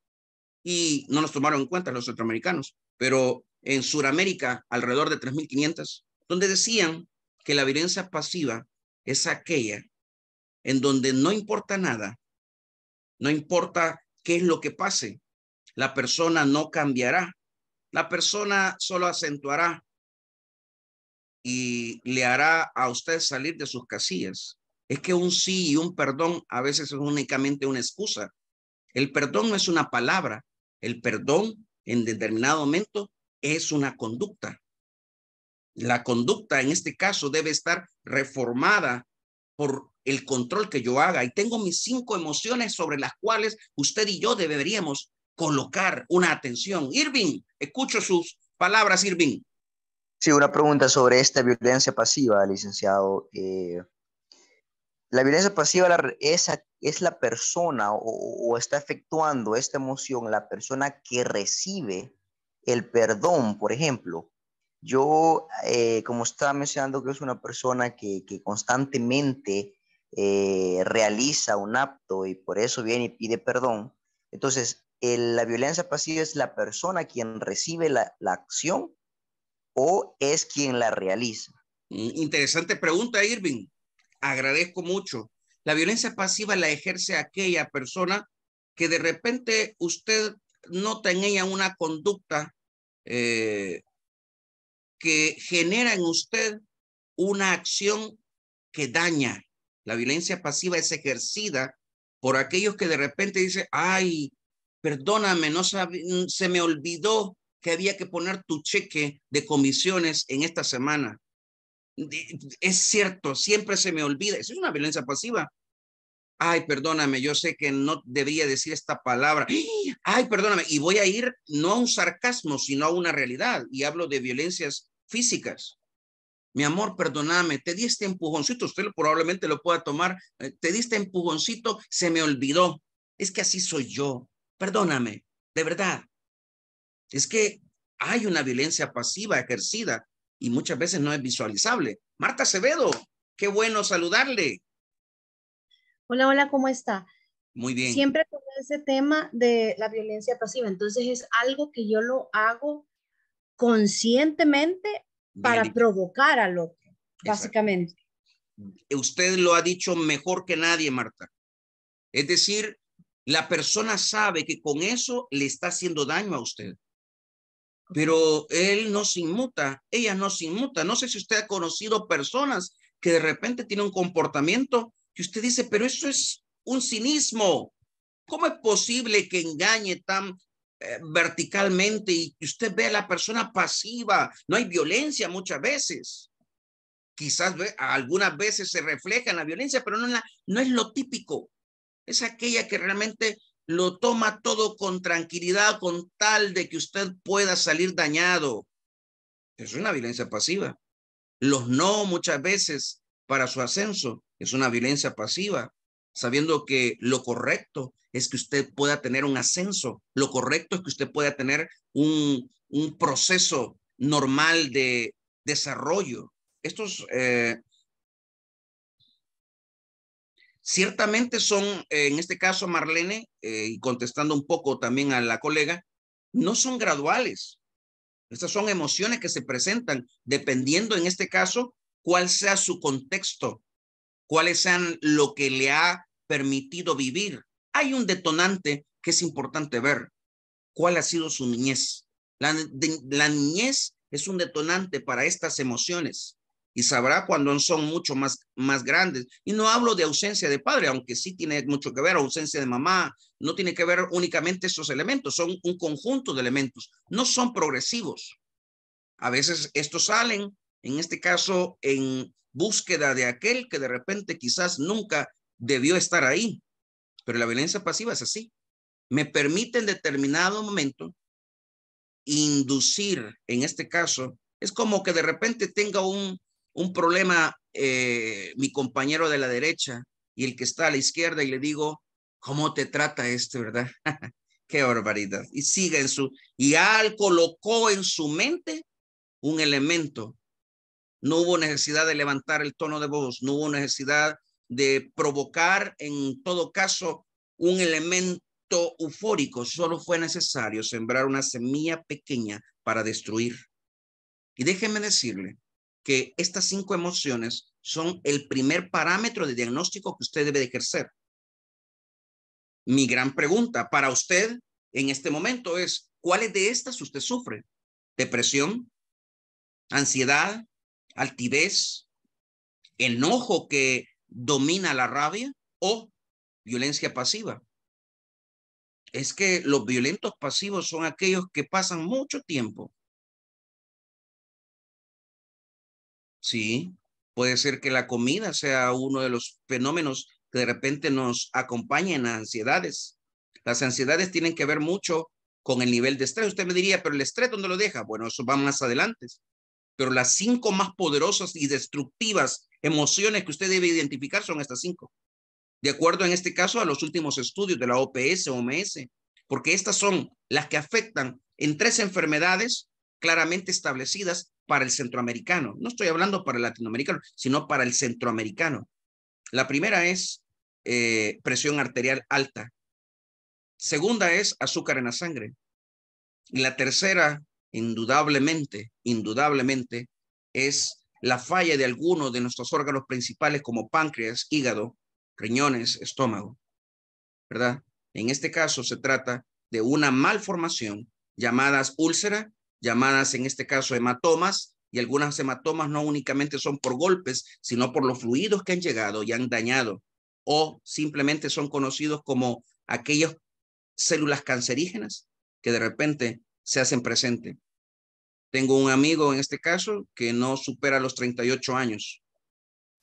A: Y no nos tomaron en cuenta los centroamericanos, pero en Sudamérica alrededor de 3.500, donde decían que la violencia pasiva es aquella en donde no importa nada, no importa qué es lo que pase, la persona no cambiará, la persona solo acentuará y le hará a usted salir de sus casillas. Es que un sí y un perdón a veces es únicamente una excusa. El perdón no es una palabra. El perdón en determinado momento es una conducta. La conducta en este caso debe estar reformada por el control que yo haga. Y tengo mis cinco emociones sobre las cuales usted y yo deberíamos colocar una atención. Irving, escucho sus palabras, Irving. Sí, una pregunta sobre esta violencia pasiva, licenciado. Eh, la violencia pasiva es, es, la persona o, está efectuando esta emoción, la persona que recibe el perdón, por ejemplo. Yo, eh, como estaba mencionando, que es una persona que, constantemente eh, realiza un acto y por eso viene y pide perdón. Entonces, la violencia pasiva es la persona quien recibe la, acción o es quien la realiza. Mm, interesante pregunta, Irving. Agradezco mucho. La violencia pasiva la ejerce aquella persona que de repente usted nota en ella una conducta eh, que genera en usted una acción que daña. La violencia pasiva es ejercida por aquellos que de repente dicen, ay, perdóname, no mm, se me olvidó que había que poner tu cheque de comisiones en esta semana. Es cierto, siempre se me olvida. Eso es una violencia pasiva. Ay, perdóname, yo sé que no debería decir esta palabra. Ay, perdóname. Y voy a ir no a un sarcasmo, sino a una realidad. Y hablo de violencias físicas. Mi amor, perdóname, te di este empujoncito. Usted probablemente lo pueda tomar. Eh, te di este empujoncito, se me olvidó. Es que así soy yo. Perdóname, de verdad. Es que hay una violencia pasiva ejercida y muchas veces no es visualizable. Marta Acevedo, qué bueno saludarle.
C: Hola, hola, ¿cómo está?
A: Muy bien. Siempre
C: con ese tema de la violencia pasiva, entonces es algo que yo lo hago conscientemente para provocar al otro, básicamente.
A: Usted lo ha dicho mejor que nadie, Marta. Es decir, la persona sabe que con eso le está haciendo daño a usted. Pero él no se inmuta, ella no se inmuta. No sé si usted ha conocido personas que de repente tienen un comportamiento que usted dice, pero eso es un cinismo. ¿Cómo es posible que engañe tan eh, verticalmente y usted ve a la persona pasiva? No hay violencia muchas veces. Quizás ve, algunas veces se refleja en la violencia, pero no es lo típico es aquella que realmente lo toma todo con tranquilidad, con tal de que usted pueda salir dañado. Es una violencia pasiva. Los no muchas veces para su ascenso es una violencia pasiva, sabiendo que lo correcto es que usted pueda tener un ascenso, lo correcto es que usted pueda tener un, proceso normal de desarrollo. Estos eh, Ciertamente son, eh, en este caso, Marlene, eh, y contestando un poco también a la colega, no son graduales. Estas son emociones que se presentan dependiendo, en este caso, cuál sea su contexto, cuáles sean lo que le ha permitido vivir. Hay un detonante que es importante ver, cuál ha sido su niñez. la niñez es un detonante para estas emociones y sabrá cuando son mucho más, más grandes. Y no hablo de ausencia de padre, aunque sí tiene mucho que ver, ausencia de mamá, no tiene que ver únicamente esos elementos, son un conjunto de elementos, no son progresivos. A veces estos salen, en este caso, en búsqueda de aquel que de repente quizás nunca debió estar ahí. Pero la violencia pasiva es así. Me permite en determinado momento inducir, en este caso, es como que de repente tenga un, un problema, eh, mi compañero de la derecha y el que está a la izquierda, y le digo, ¿cómo te trata este, verdad? Qué barbaridad. Y sigue en su, y al colocó en su mente un elemento. No hubo necesidad de levantar el tono de voz, no hubo necesidad de provocar, en todo caso, un elemento eufórico. Solo fue necesario sembrar una semilla pequeña para destruir. Y déjenme decirle, que estas cinco emociones son el primer parámetro de diagnóstico que usted debe de ejercer. Mi gran pregunta para usted en este momento es, ¿cuáles de estas usted sufre? Depresión, ansiedad, altivez, enojo que domina la rabia o violencia pasiva. Es que los violentos pasivos son aquellos que pasan mucho tiempo Sí, puede ser que la comida sea uno de los fenómenos que de repente nos acompañen a ansiedades. Las ansiedades tienen que ver mucho con el nivel de estrés. Usted me diría, pero el estrés, ¿dónde lo deja? Bueno, eso va más adelante. Pero las cinco más poderosas y destructivas emociones que usted debe identificar son estas cinco. De acuerdo, en este caso, a los últimos estudios de la OPS, OMS, porque estas son las que afectan en tres enfermedades claramente establecidas para el centroamericano. No estoy hablando para el latinoamericano, sino para el centroamericano. La primera es eh, presión arterial alta. Segunda es azúcar en la sangre. Y la tercera, indudablemente, indudablemente, es la falla de alguno de nuestros órganos principales como páncreas, hígado, riñones, estómago. ¿Verdad? En este caso se trata de una malformación llamadas úlcera llamadas en este caso hematomas, y algunas hematomas no únicamente son por golpes, sino por los fluidos que han llegado y han dañado, o simplemente son conocidos como aquellas células cancerígenas que de repente se hacen presente. Tengo un amigo en este caso que no supera los 38 años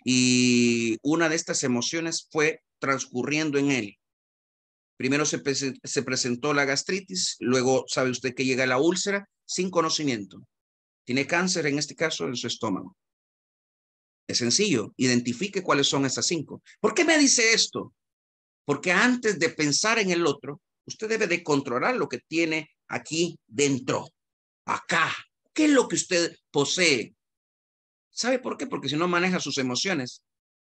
A: y una de estas emociones fue transcurriendo en él. Primero se, se presentó la gastritis, luego sabe usted que llega la úlcera sin conocimiento. Tiene cáncer, en este caso, en su estómago. Es sencillo, identifique cuáles son esas cinco. ¿Por qué me dice esto? Porque antes de pensar en el otro, usted debe de controlar lo que tiene aquí dentro, acá. ¿Qué es lo que usted posee? ¿Sabe por qué? Porque si no maneja sus emociones.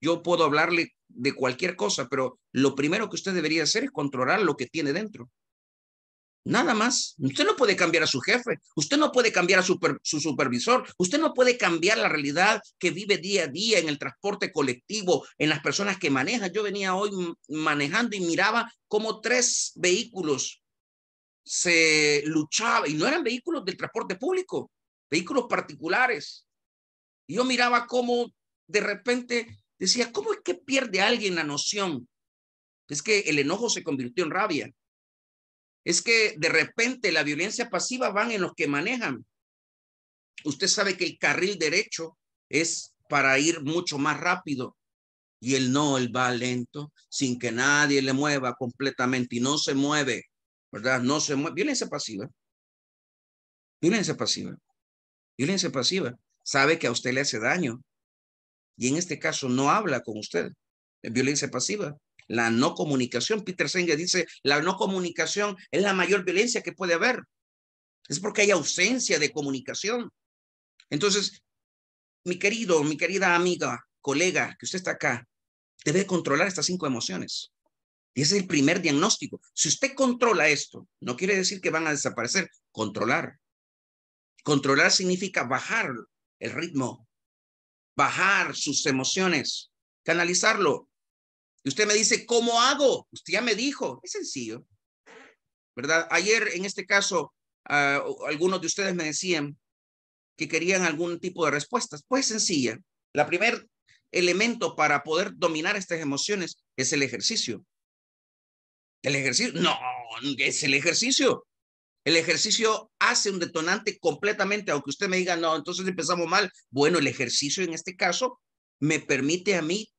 A: Yo puedo hablarle de cualquier cosa, pero lo primero que usted debería hacer es controlar lo que tiene dentro. Nada más. Usted no puede cambiar a su jefe, usted no puede cambiar a su supervisor, usted no puede cambiar la realidad que vive día a día en el transporte colectivo, en las personas que maneja Yo venía hoy manejando y miraba como tres vehículos se luchaban y no eran vehículos del transporte público, vehículos particulares. Y yo miraba cómo de repente decía, ¿cómo es que pierde alguien la noción? Es que el enojo se convirtió en rabia es que de repente la violencia pasiva van en los que manejan. Usted sabe que el carril derecho es para ir mucho más rápido y el no, él va lento, sin que nadie le mueva completamente y no se mueve, ¿verdad? No se mueve. Violencia pasiva. Violencia pasiva. Violencia pasiva. Sabe que a usted le hace daño y en este caso no habla con usted. Es violencia pasiva la no comunicación. Peter Senge dice, la no comunicación es la mayor violencia que puede haber. Es porque hay ausencia de comunicación. Entonces, mi querido, mi querida amiga, colega, que usted está acá, debe controlar estas cinco emociones. Y ese es el primer diagnóstico. Si usted controla esto, no quiere decir que van a desaparecer, controlar. Controlar significa bajar el ritmo, bajar sus emociones, canalizarlo, y usted me dice, ¿cómo hago? Usted ya me dijo, es sencillo, ¿verdad? Ayer, en este caso, ah, algunos de ustedes me decían que querían algún tipo de respuestas. Pues sencilla. La primer elemento para poder dominar estas emociones es el ejercicio. El ejercicio, no, es el ejercicio. El ejercicio hace un detonante completamente, aunque usted me diga, no, entonces empezamos mal. Bueno, el ejercicio en este caso me permite a mí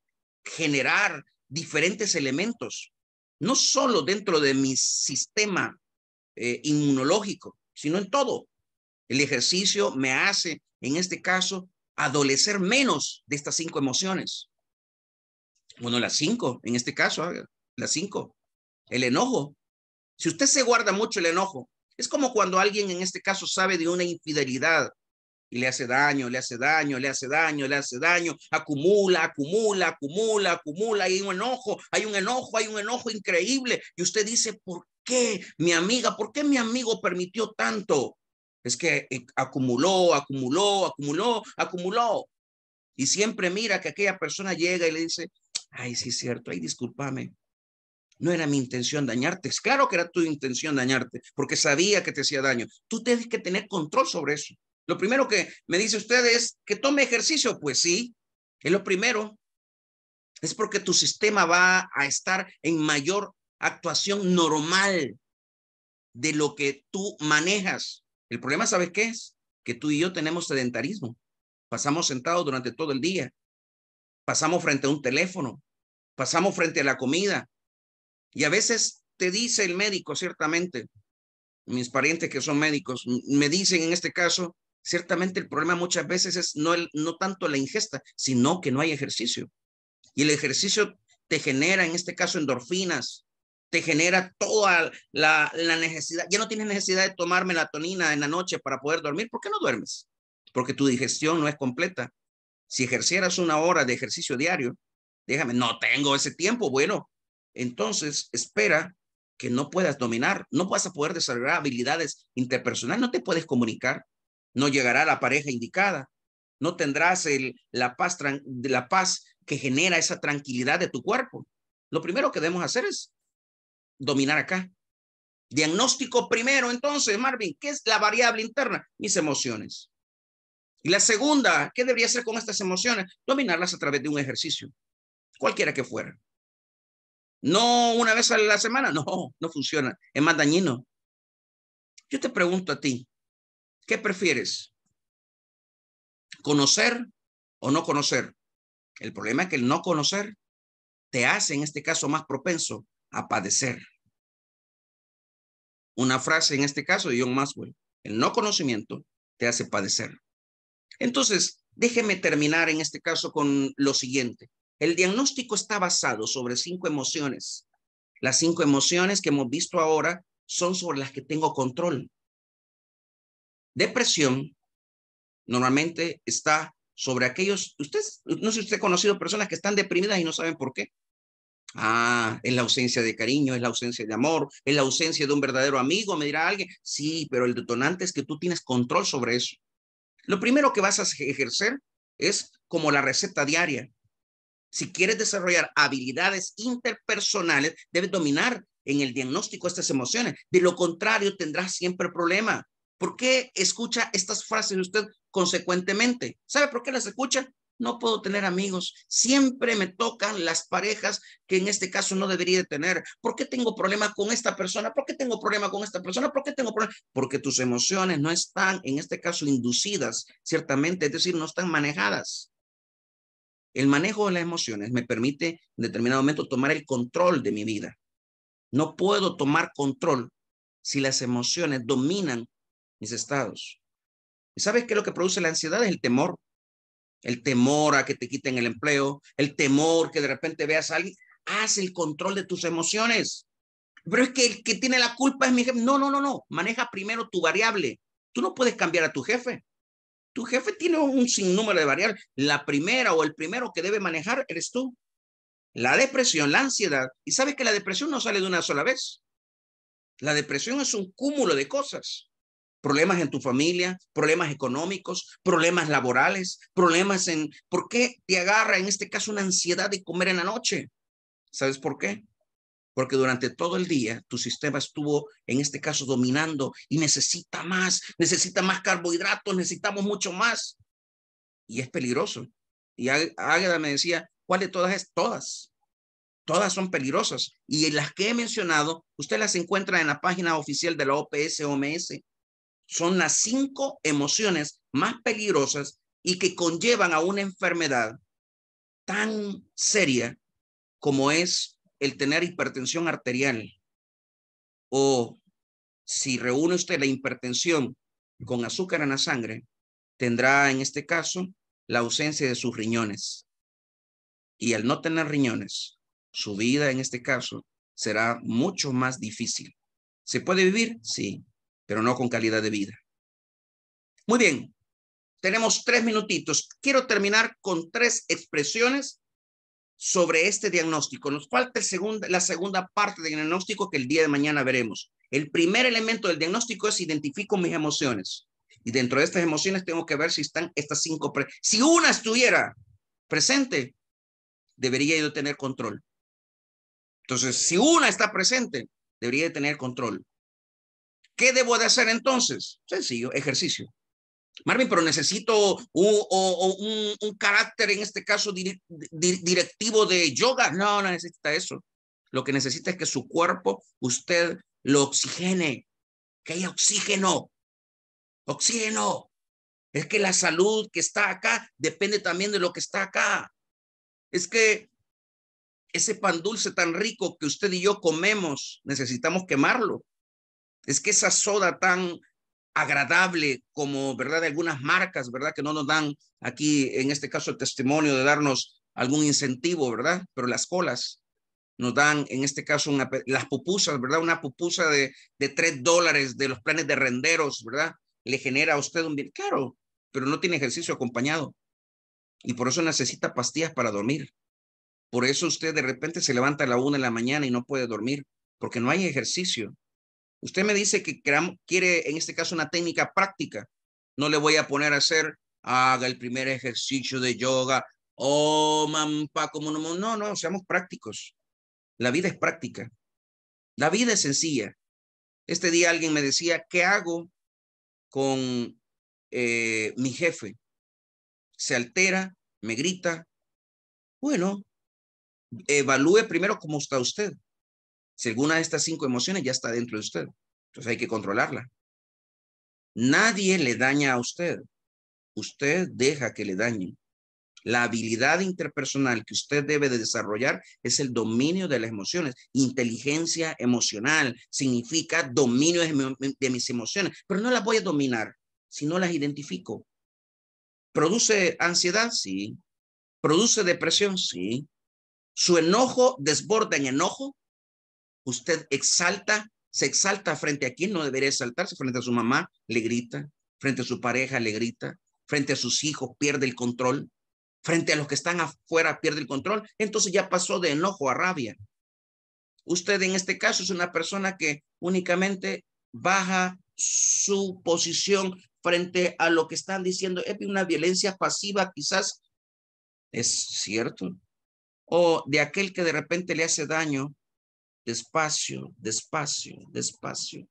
A: generar diferentes elementos, no solo dentro de mi sistema eh, inmunológico, sino en todo. El ejercicio me hace, en este caso, adolecer menos de estas cinco emociones. Bueno, las cinco, en este caso, ah, las cinco. El enojo. Si usted se guarda mucho el enojo, es como cuando alguien en este caso sabe de una infidelidad y le hace daño, le hace daño, le hace daño, le hace daño, acumula, acumula, acumula, acumula, hay un enojo, hay un enojo, hay un enojo increíble. Y usted dice, ¿por qué mi amiga, por qué mi amigo permitió tanto? Es que eh, acumuló, acumuló, acumuló, acumuló. Y siempre mira que aquella persona llega y le dice, ay, sí es cierto, ay, discúlpame. No era mi intención dañarte. Es claro que era tu intención dañarte, porque sabía que te hacía daño. Tú tienes que tener control sobre eso. Lo primero que me dice usted es que tome ejercicio. Pues sí, es lo primero. Es porque tu sistema va a estar en mayor actuación normal de lo que tú manejas. El problema, ¿sabes qué es? Que tú y yo tenemos sedentarismo. Pasamos sentados durante todo el día. Pasamos frente a un teléfono. Pasamos frente a la comida. Y a veces te dice el médico, ciertamente, mis parientes que son médicos, me dicen en este caso, ciertamente el problema muchas veces es no, no tanto la ingesta, sino que no hay ejercicio. Y el ejercicio te genera, en este caso, endorfinas, te genera toda la, la, necesidad. Ya no tienes necesidad de tomar melatonina en la noche para poder dormir. ¿Por qué no duermes? Porque tu digestión no es completa. Si ejercieras una hora de ejercicio diario, déjame, no tengo ese tiempo. Bueno, entonces espera que no puedas dominar, no vas a poder desarrollar habilidades interpersonales, no te puedes comunicar, no llegará la pareja indicada, no tendrás la, paz, la paz que genera esa tranquilidad de tu cuerpo. Lo primero que debemos hacer es dominar acá. Diagnóstico primero, entonces, Marvin, ¿qué es la variable interna? Mis emociones. Y la segunda, ¿qué debería hacer con estas emociones? Dominarlas a través de un ejercicio, cualquiera que fuera. No una vez a la semana, no, no funciona, es más dañino. Yo te pregunto a ti, ¿Qué prefieres? ¿Conocer o no conocer? El problema es que el no conocer te hace en este caso más propenso a padecer. Una frase en este caso de John Maxwell, el no conocimiento te hace padecer. Entonces, déjeme terminar en este caso con lo siguiente. El diagnóstico está basado sobre cinco emociones. Las cinco emociones que hemos visto ahora son sobre las que tengo control. Depresión normalmente está sobre aquellos, Ustedes, no sé si usted ha conocido personas que están deprimidas y no saben por qué. Ah, es la ausencia de cariño, es la ausencia de amor, es la ausencia de un verdadero amigo, me dirá alguien. Sí, pero el detonante es que tú tienes control sobre eso. Lo primero que vas a ejercer es como la receta diaria. Si quieres desarrollar habilidades interpersonales, debes dominar en el diagnóstico estas emociones. De lo contrario, tendrás siempre problema. ¿Por qué escucha estas frases de usted consecuentemente? ¿Sabe por qué las escucha? No puedo tener amigos. Siempre me tocan las parejas que en este caso no debería de tener. ¿Por qué tengo problema con esta persona? ¿Por qué tengo problema con esta persona? ¿Por qué tengo problema? Porque tus emociones no están, en este caso, inducidas, ciertamente, es decir, no están manejadas. El manejo de las emociones me permite en determinado momento tomar el control de mi vida. No puedo tomar control si las emociones dominan mis estados. ¿Y sabes qué es lo que produce la ansiedad? Es el temor. El temor a que te quiten el empleo, el temor que de repente veas a alguien. Haz el control de tus emociones. Pero es que el que tiene la culpa es mi jefe. No, no, no, no. Maneja primero tu variable. Tú no puedes cambiar a tu jefe. Tu jefe tiene un sinnúmero de variables. La primera o el primero que debe manejar eres tú. La depresión, la ansiedad. Y sabes que la depresión no sale de una sola vez. La depresión es un cúmulo de cosas problemas en tu familia, problemas económicos, problemas laborales, problemas en... ¿Por qué te agarra en este caso una ansiedad de comer en la noche? ¿Sabes por qué? Porque durante todo el día tu sistema estuvo, en este caso, dominando y necesita más, necesita más carbohidratos, necesitamos mucho más. Y es peligroso. Y Águeda me decía, ¿cuál de todas es? Todas. Todas son peligrosas. Y las que he mencionado, usted las encuentra en la página oficial de la OPS-OMS son las cinco emociones más peligrosas y que conllevan a una enfermedad tan seria como es el tener hipertensión arterial o si reúne usted la hipertensión con azúcar en la sangre, tendrá en este caso la ausencia de sus riñones. Y al no tener riñones, su vida en este caso será mucho más difícil. ¿Se puede vivir? Sí pero no con calidad de vida. Muy bien, tenemos tres minutitos. Quiero terminar con tres expresiones sobre este diagnóstico. Nos falta la segunda parte del diagnóstico que el día de mañana veremos. El primer elemento del diagnóstico es identifico mis emociones. Y dentro de estas emociones tengo que ver si están estas cinco. Si una estuviera presente, debería yo tener control. Entonces, si una está presente, debería de tener control. ¿Qué debo de hacer entonces? Sencillo, ejercicio. Marvin, pero necesito un, carácter, en este caso, directivo de yoga. No, no necesita eso. Lo que necesita es que su cuerpo, usted lo oxigene, que haya oxígeno, oxígeno. Es que la salud que está acá depende también de lo que está acá. Es que ese pan dulce tan rico que usted y yo comemos, necesitamos quemarlo. Es que esa soda tan agradable como, ¿verdad? De algunas marcas, ¿verdad? Que no nos dan aquí, en este caso, el testimonio de darnos algún incentivo, ¿verdad? Pero las colas nos dan, en este caso, una, las pupusas, ¿verdad? Una pupusa de, tres dólares de los planes de renderos, ¿verdad? Le genera a usted un bien, claro, pero no tiene ejercicio acompañado. Y por eso necesita pastillas para dormir. Por eso usted de repente se levanta a la una de la mañana y no puede dormir, porque no hay ejercicio. Usted me dice que quiere, en este caso, una técnica práctica. No le voy a poner a hacer, haga el primer ejercicio de yoga, oh, mampa, como no, no, no, seamos prácticos. La vida es práctica. La vida es sencilla. Este día alguien me decía, ¿qué hago con eh, mi jefe? Se altera, me grita. Bueno, evalúe primero cómo está usted. Si alguna de estas cinco emociones ya está dentro de usted, entonces hay que controlarla. Nadie le daña a usted. Usted deja que le dañen. La habilidad interpersonal que usted debe de desarrollar es el dominio de las emociones. Inteligencia emocional significa dominio de mis emociones, pero no las voy a dominar si no las identifico. ¿Produce ansiedad? Sí. ¿Produce depresión? Sí. ¿Su enojo desborda en enojo? usted exalta, se exalta frente a quien no debería exaltarse, frente a su mamá, le grita, frente a su pareja, le grita, frente a sus hijos, pierde el control, frente a los que están afuera, pierde el control, entonces ya pasó de enojo a rabia. Usted en este caso es una persona que únicamente baja su posición frente a lo que están diciendo. Es una violencia pasiva, quizás es cierto. O de aquel que de repente le hace daño despacio, despacio, despacio.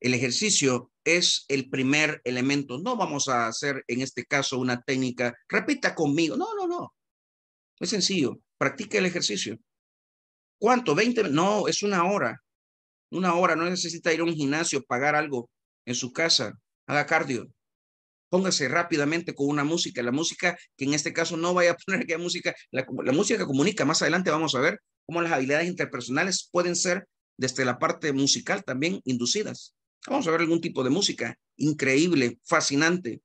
A: El ejercicio es el primer elemento. No vamos a hacer en este caso una técnica. Repita conmigo. No, no, no. Es sencillo. practica el ejercicio. ¿Cuánto? ¿20? No, es una hora. Una hora. No necesita ir a un gimnasio, pagar algo en su casa. Haga cardio póngase rápidamente con una música, la música que en este caso no vaya a poner que música, la, música que comunica, más adelante vamos a ver cómo las habilidades interpersonales pueden ser desde la parte musical también inducidas. Vamos a ver algún tipo de música increíble, fascinante,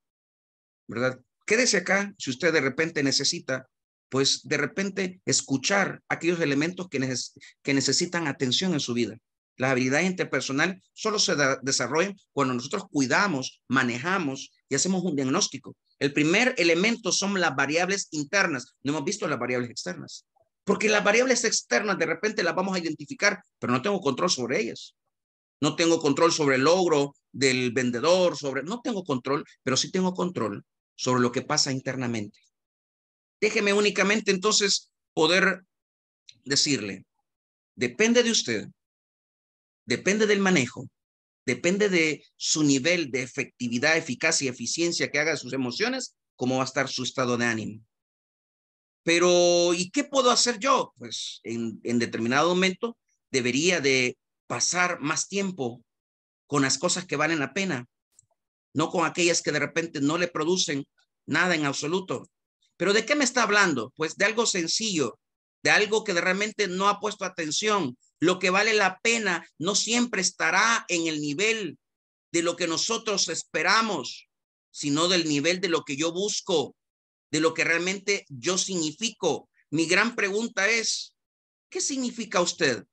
A: ¿verdad? Quédese acá si usted de repente necesita, pues de repente escuchar aquellos elementos que necesitan atención en su vida las habilidades interpersonales solo se desarrollan cuando nosotros cuidamos, manejamos y hacemos un diagnóstico. El primer elemento son las variables internas. No hemos visto las variables externas. Porque las variables externas de repente las vamos a identificar, pero no tengo control sobre ellas. No tengo control sobre el logro del vendedor, sobre... No tengo control, pero sí tengo control sobre lo que pasa internamente. Déjeme únicamente entonces poder decirle, depende de usted depende del manejo, depende de su nivel de efectividad, eficacia y eficiencia que haga sus emociones, cómo va a estar su estado de ánimo. Pero, ¿y qué puedo hacer yo? Pues en, en determinado momento debería de pasar más tiempo con las cosas que valen la pena, no con aquellas que de repente no le producen nada en absoluto. Pero ¿de qué me está hablando? Pues de algo sencillo, de algo que realmente no ha puesto atención. Lo que vale la pena no siempre estará en el nivel de lo que nosotros esperamos, sino del nivel de lo que yo busco, de lo que realmente yo significo. Mi gran pregunta es, ¿qué significa usted?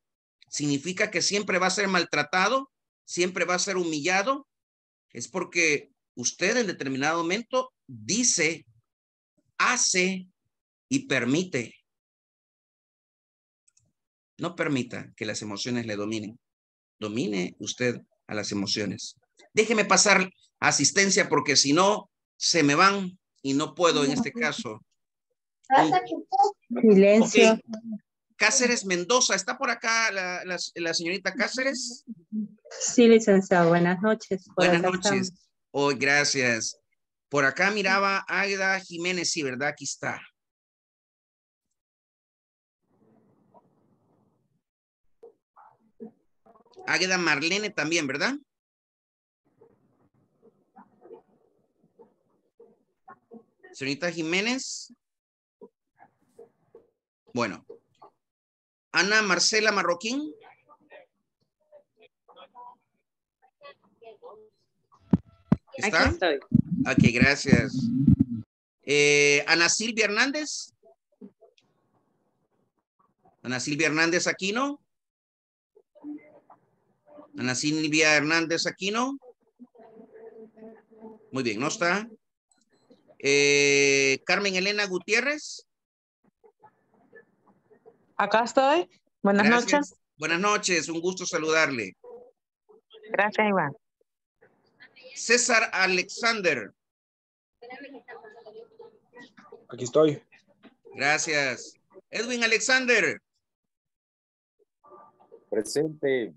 A: ¿Significa que siempre va a ser maltratado? ¿Siempre va a ser humillado? Es porque usted en determinado momento dice, hace y permite. No permita que las emociones le dominen. Domine usted a las emociones. Déjeme pasar asistencia porque si no, se me van y no puedo en este caso.
C: Silencio.
A: Cáceres Mendoza, ¿está por acá la, señorita Cáceres?
B: Sí, licenciado, buenas noches. buenas noches.
A: Hoy, oh, gracias. Por acá miraba Águeda Jiménez, sí, ¿verdad? Aquí está. Águeda Marlene también, ¿verdad? Sonita Jiménez. Bueno. Ana Marcela Marroquín. ¿Está? Aquí estoy. Ok, gracias. Eh, Ana Silvia Hernández. Ana Silvia Hernández Aquino. Ana Silvia Hernández Aquino. Muy bien, no está. Eh, Carmen Elena Gutiérrez. Acá estoy. Buenas noches. Buenas noches, un gusto saludarle. Gracias, Iván. César Alexander. Aquí estoy. Gracias. Edwin Alexander. Presente.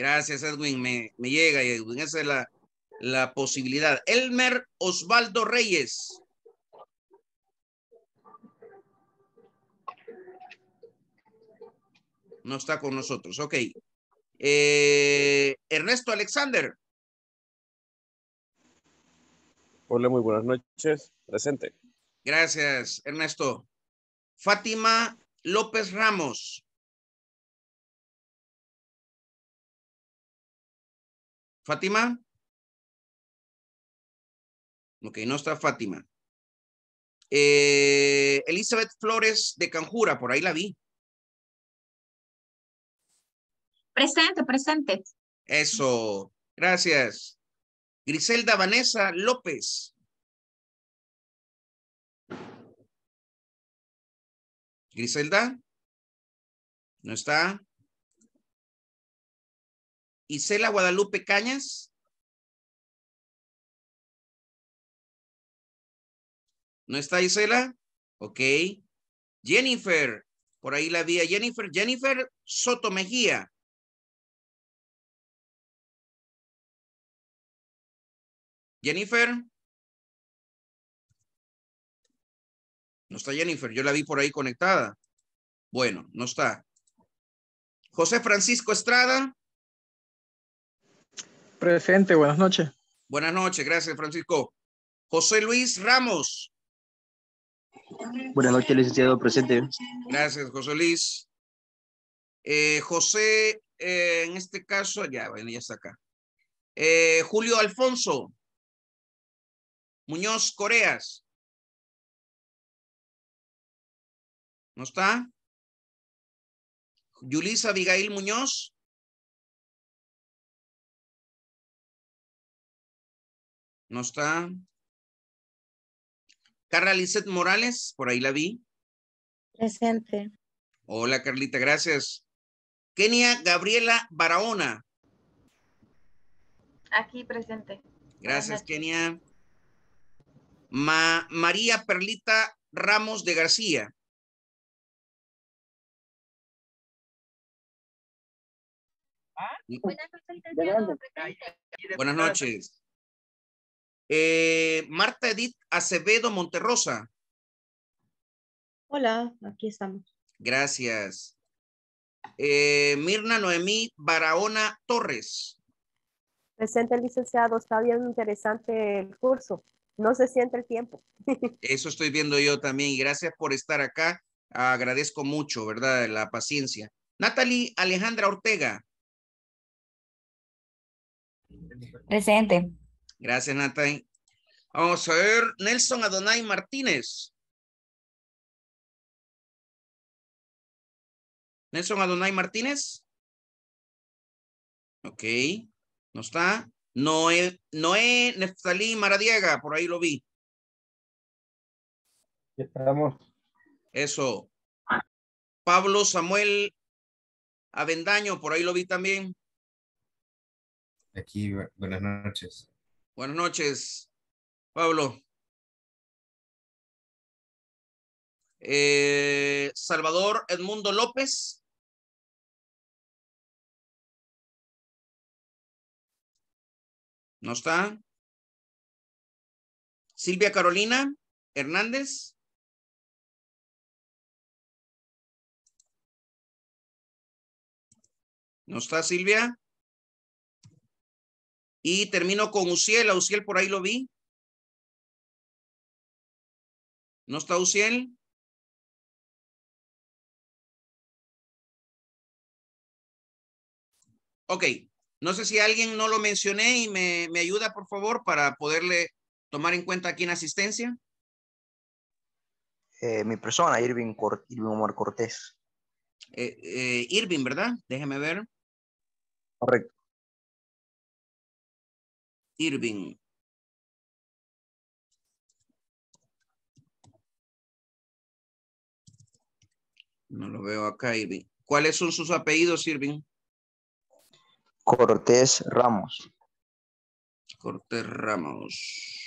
A: Gracias, Edwin. Me, llega, Edwin. Esa es la, posibilidad. Elmer Osvaldo Reyes. No está con nosotros. Ok. Eh, Ernesto Alexander. Hola, muy buenas noches. Presente. Gracias, Ernesto. Fátima López Ramos.
B: Fátima. Ok, no está Fátima.
A: Eh, Elizabeth Flores de Canjura, por ahí la vi.
B: Presente, presente.
A: Eso,
B: gracias. Griselda Vanessa López. Griselda, ¿no está? Isela Guadalupe Cañas. ¿No está Isela? Ok. Jennifer, por ahí la vi a Jennifer. Jennifer Soto Mejía. Jennifer.
A: No está Jennifer, yo la vi por ahí conectada. Bueno, no está. José Francisco Estrada.
C: Presente, buenas noches.
A: Buenas noches, gracias Francisco. José Luis Ramos.
C: Buenas noches, licenciado, presente.
A: Gracias, José Luis. Eh, José, eh, en este caso, ya, bueno, ya está acá. Eh, Julio Alfonso. Muñoz Coreas.
B: ¿No está? Yulisa Abigail Muñoz. No está. Carla
A: Lizet Morales, por ahí la vi. Presente. Hola, Carlita, gracias. Kenia Gabriela Barahona.
C: Aquí presente.
A: Gracias, Kenia. María Perlita Ramos de García.
B: Buenas ¿Ah? mm. Buenas
A: noches. Eh, Marta Edith Acevedo Monterrosa.
B: Hola, aquí estamos.
A: Gracias. Eh, Mirna Noemí Barahona Torres.
C: Presente, licenciado. Está bien interesante el curso. No se siente el tiempo.
A: Eso estoy viendo yo también. Gracias por estar acá. Agradezco mucho, ¿verdad? La paciencia. Natalie Alejandra Ortega.
B: Presente.
A: Gracias, Nathan. Vamos a ver, Nelson Adonai
B: Martínez.
A: Nelson Adonai Martínez. Ok, no está. Noé, Noé Neftalí Maradiega, por ahí lo vi. Estamos. Eso. Pablo Samuel Avendaño, por ahí lo vi también.
B: Aquí, buenas noches. Buenas noches, Pablo. Eh, Salvador Edmundo López. ¿No está? Silvia Carolina Hernández. ¿No está Silvia? Y termino con Uciel. A Uciel por ahí lo vi. ¿No está Uciel?
A: Ok. No sé si alguien no lo mencioné y me, ayuda, por favor, para poderle tomar en cuenta aquí en asistencia. Eh, mi persona, Irving, Omar Cortés. Eh, eh, Irving, ¿verdad? Déjeme ver. Correcto. Irving. No lo veo acá, Irving. ¿Cuáles son sus apellidos, Irving? Cortés Ramos.
B: Cortés Ramos.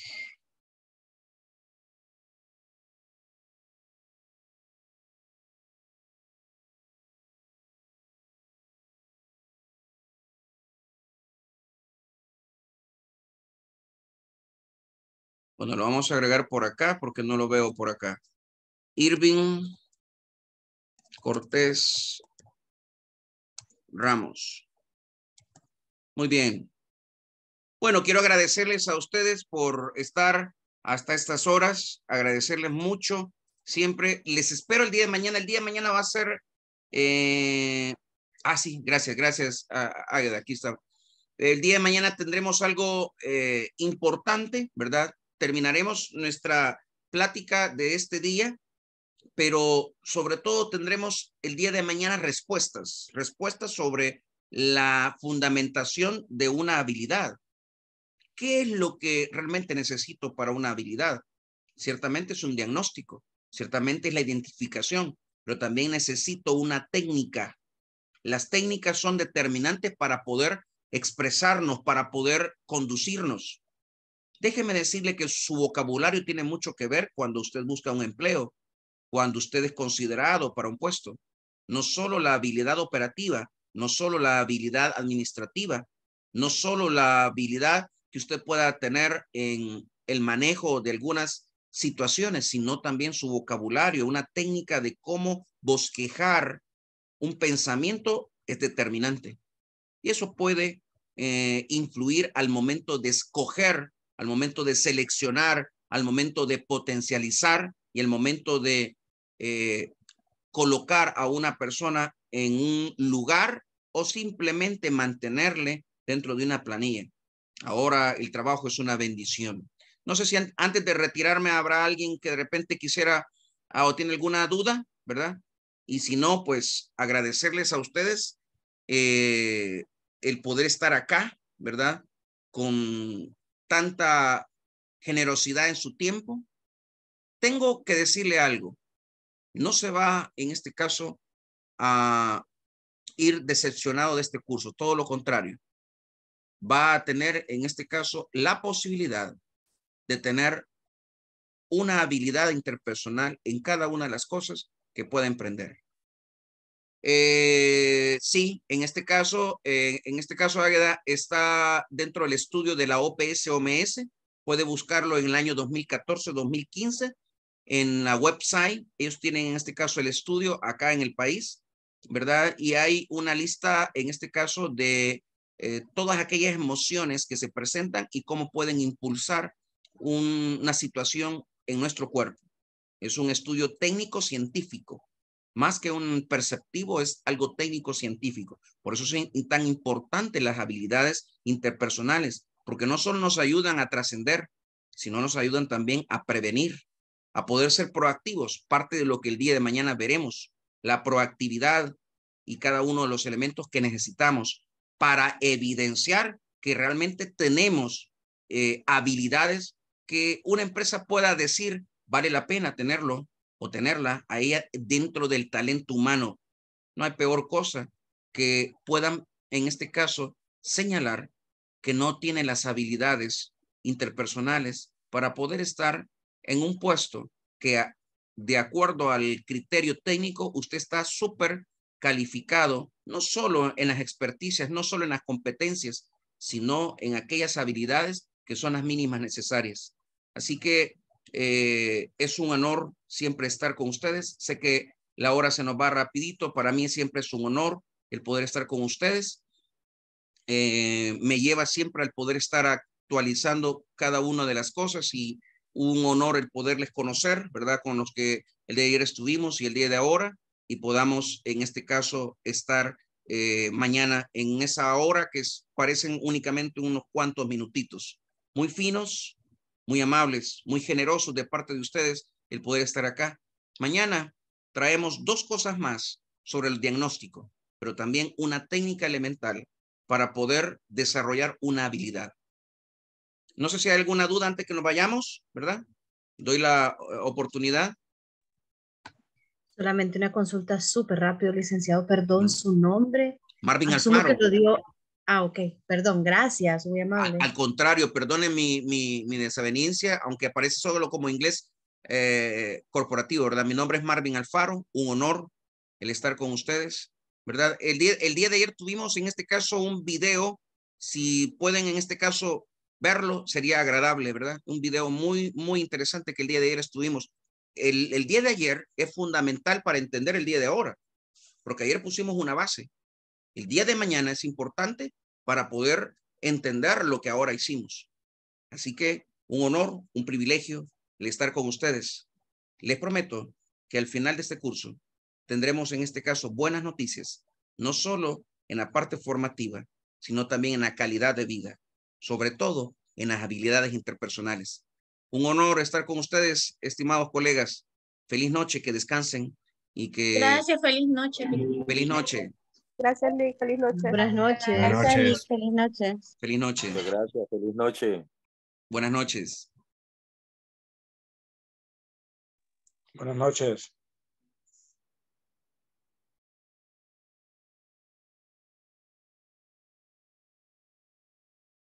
B: Bueno, lo vamos a agregar por acá porque no lo veo por acá. Irving Cortés
A: Ramos. Muy bien. Bueno, quiero agradecerles a ustedes por estar hasta estas horas, agradecerles mucho. Siempre les espero el día de mañana. El día de mañana va a ser... Eh, ah, sí, gracias, gracias, Águeda, ah, ah, aquí está. El día de mañana tendremos algo eh, importante, ¿verdad? terminaremos nuestra plática de este día, pero sobre todo tendremos el día de mañana respuestas, respuestas sobre la fundamentación de una habilidad. ¿Qué es lo que realmente necesito para una habilidad? Ciertamente es un diagnóstico, ciertamente es la identificación, pero también necesito una técnica. Las técnicas son determinantes para poder expresarnos, para poder conducirnos. Déjeme decirle que su vocabulario tiene mucho que ver cuando usted busca un empleo, cuando usted es considerado para un puesto. No solo la habilidad operativa, no solo la habilidad administrativa, no solo la habilidad que usted pueda tener en el manejo de algunas situaciones, sino también su vocabulario, una técnica de cómo bosquejar un pensamiento es determinante. Y eso puede eh, influir al momento de escoger al momento de seleccionar, al momento de potencializar y el momento de eh, colocar a una persona en un lugar o simplemente mantenerle dentro de una planilla. Ahora el trabajo es una bendición. No sé si antes de retirarme habrá alguien que de repente quisiera ah, o tiene alguna duda, ¿verdad? Y si no, pues agradecerles a ustedes eh, el poder estar acá, ¿verdad? Con tanta generosidad en su tiempo, tengo que decirle algo. No se va, en este caso, a ir decepcionado de este curso, todo lo contrario. Va a tener, en este caso, la posibilidad de tener una habilidad interpersonal en cada una de las cosas que pueda emprender. Eh, sí, en este caso, eh, en este caso Águeda está dentro del estudio de la OPS-OMS. Puede buscarlo en el año 2014-2015 en la website. Ellos tienen en este caso el estudio acá en el país, ¿verdad? Y hay una lista en este caso de eh, todas aquellas emociones que se presentan y cómo pueden impulsar una situación en nuestro cuerpo. Es un estudio técnico-científico más que un perceptivo es algo técnico-científico. Por eso son tan importantes las habilidades interpersonales, porque no solo nos ayudan a trascender, sino nos ayudan también a prevenir, a poder ser proactivos, parte de lo que el día de mañana veremos, la proactividad y cada uno de los elementos que necesitamos para evidenciar que realmente tenemos eh, habilidades que una empresa pueda decir vale la pena tenerlo o tenerla ahí dentro del talento humano. No hay peor cosa que puedan, en este caso, señalar que no tiene las habilidades interpersonales para poder estar en un puesto que, de acuerdo al criterio técnico, usted está súper calificado, no solo en las experticias, no solo en las competencias, sino en aquellas habilidades que son las mínimas necesarias. Así que eh, es un honor siempre estar con ustedes. Sé que la hora se nos va rapidito. Para mí siempre es un honor el poder estar con ustedes. Eh, me lleva siempre al poder estar actualizando cada una de las cosas y un honor el poderles conocer, ¿verdad? Con los que el día de ayer estuvimos y el día de ahora y podamos en este caso estar eh, mañana en esa hora que parecen únicamente unos cuantos minutitos. Muy finos, muy amables, muy generosos de parte de ustedes el poder estar acá. Mañana traemos dos cosas más sobre el diagnóstico, pero también una técnica elemental para poder desarrollar una habilidad. No sé si hay alguna duda antes que nos vayamos, ¿verdad? Doy la eh, oportunidad.
C: Solamente una consulta súper rápido, licenciado. Perdón, mm. su nombre. Marvin Asumo Ah, ok. Perdón, gracias. Muy amable. Al,
A: contrario, perdone mi, mi, mi aunque aparece solo como inglés. Eh, corporativo, ¿verdad? Mi nombre es Marvin Alfaro, un honor el estar con ustedes, ¿verdad? El día, el día de ayer tuvimos en este caso un video, si pueden en este caso verlo, sería agradable, ¿verdad? Un video muy, muy interesante que el día de ayer estuvimos. el día de ayer es fundamental para entender el día de ahora, porque ayer pusimos una base. El día de mañana es importante para poder entender lo que ahora hicimos. Así que un honor, un privilegio estar con ustedes. Les prometo que al final de este curso tendremos en este caso buenas noticias, no solo en la parte formativa, sino también en la calidad de vida, sobre todo en las habilidades interpersonales. Un honor estar con ustedes, estimados colegas. Feliz noche, que descansen y que... Gracias,
C: feliz noche.
A: Feliz noche.
C: Gracias, Feliz noche. Buenas noches. Gracias, Feliz noche.
A: Feliz noche. Gracias,
B: feliz noche. Buenas noches. Buenas noches.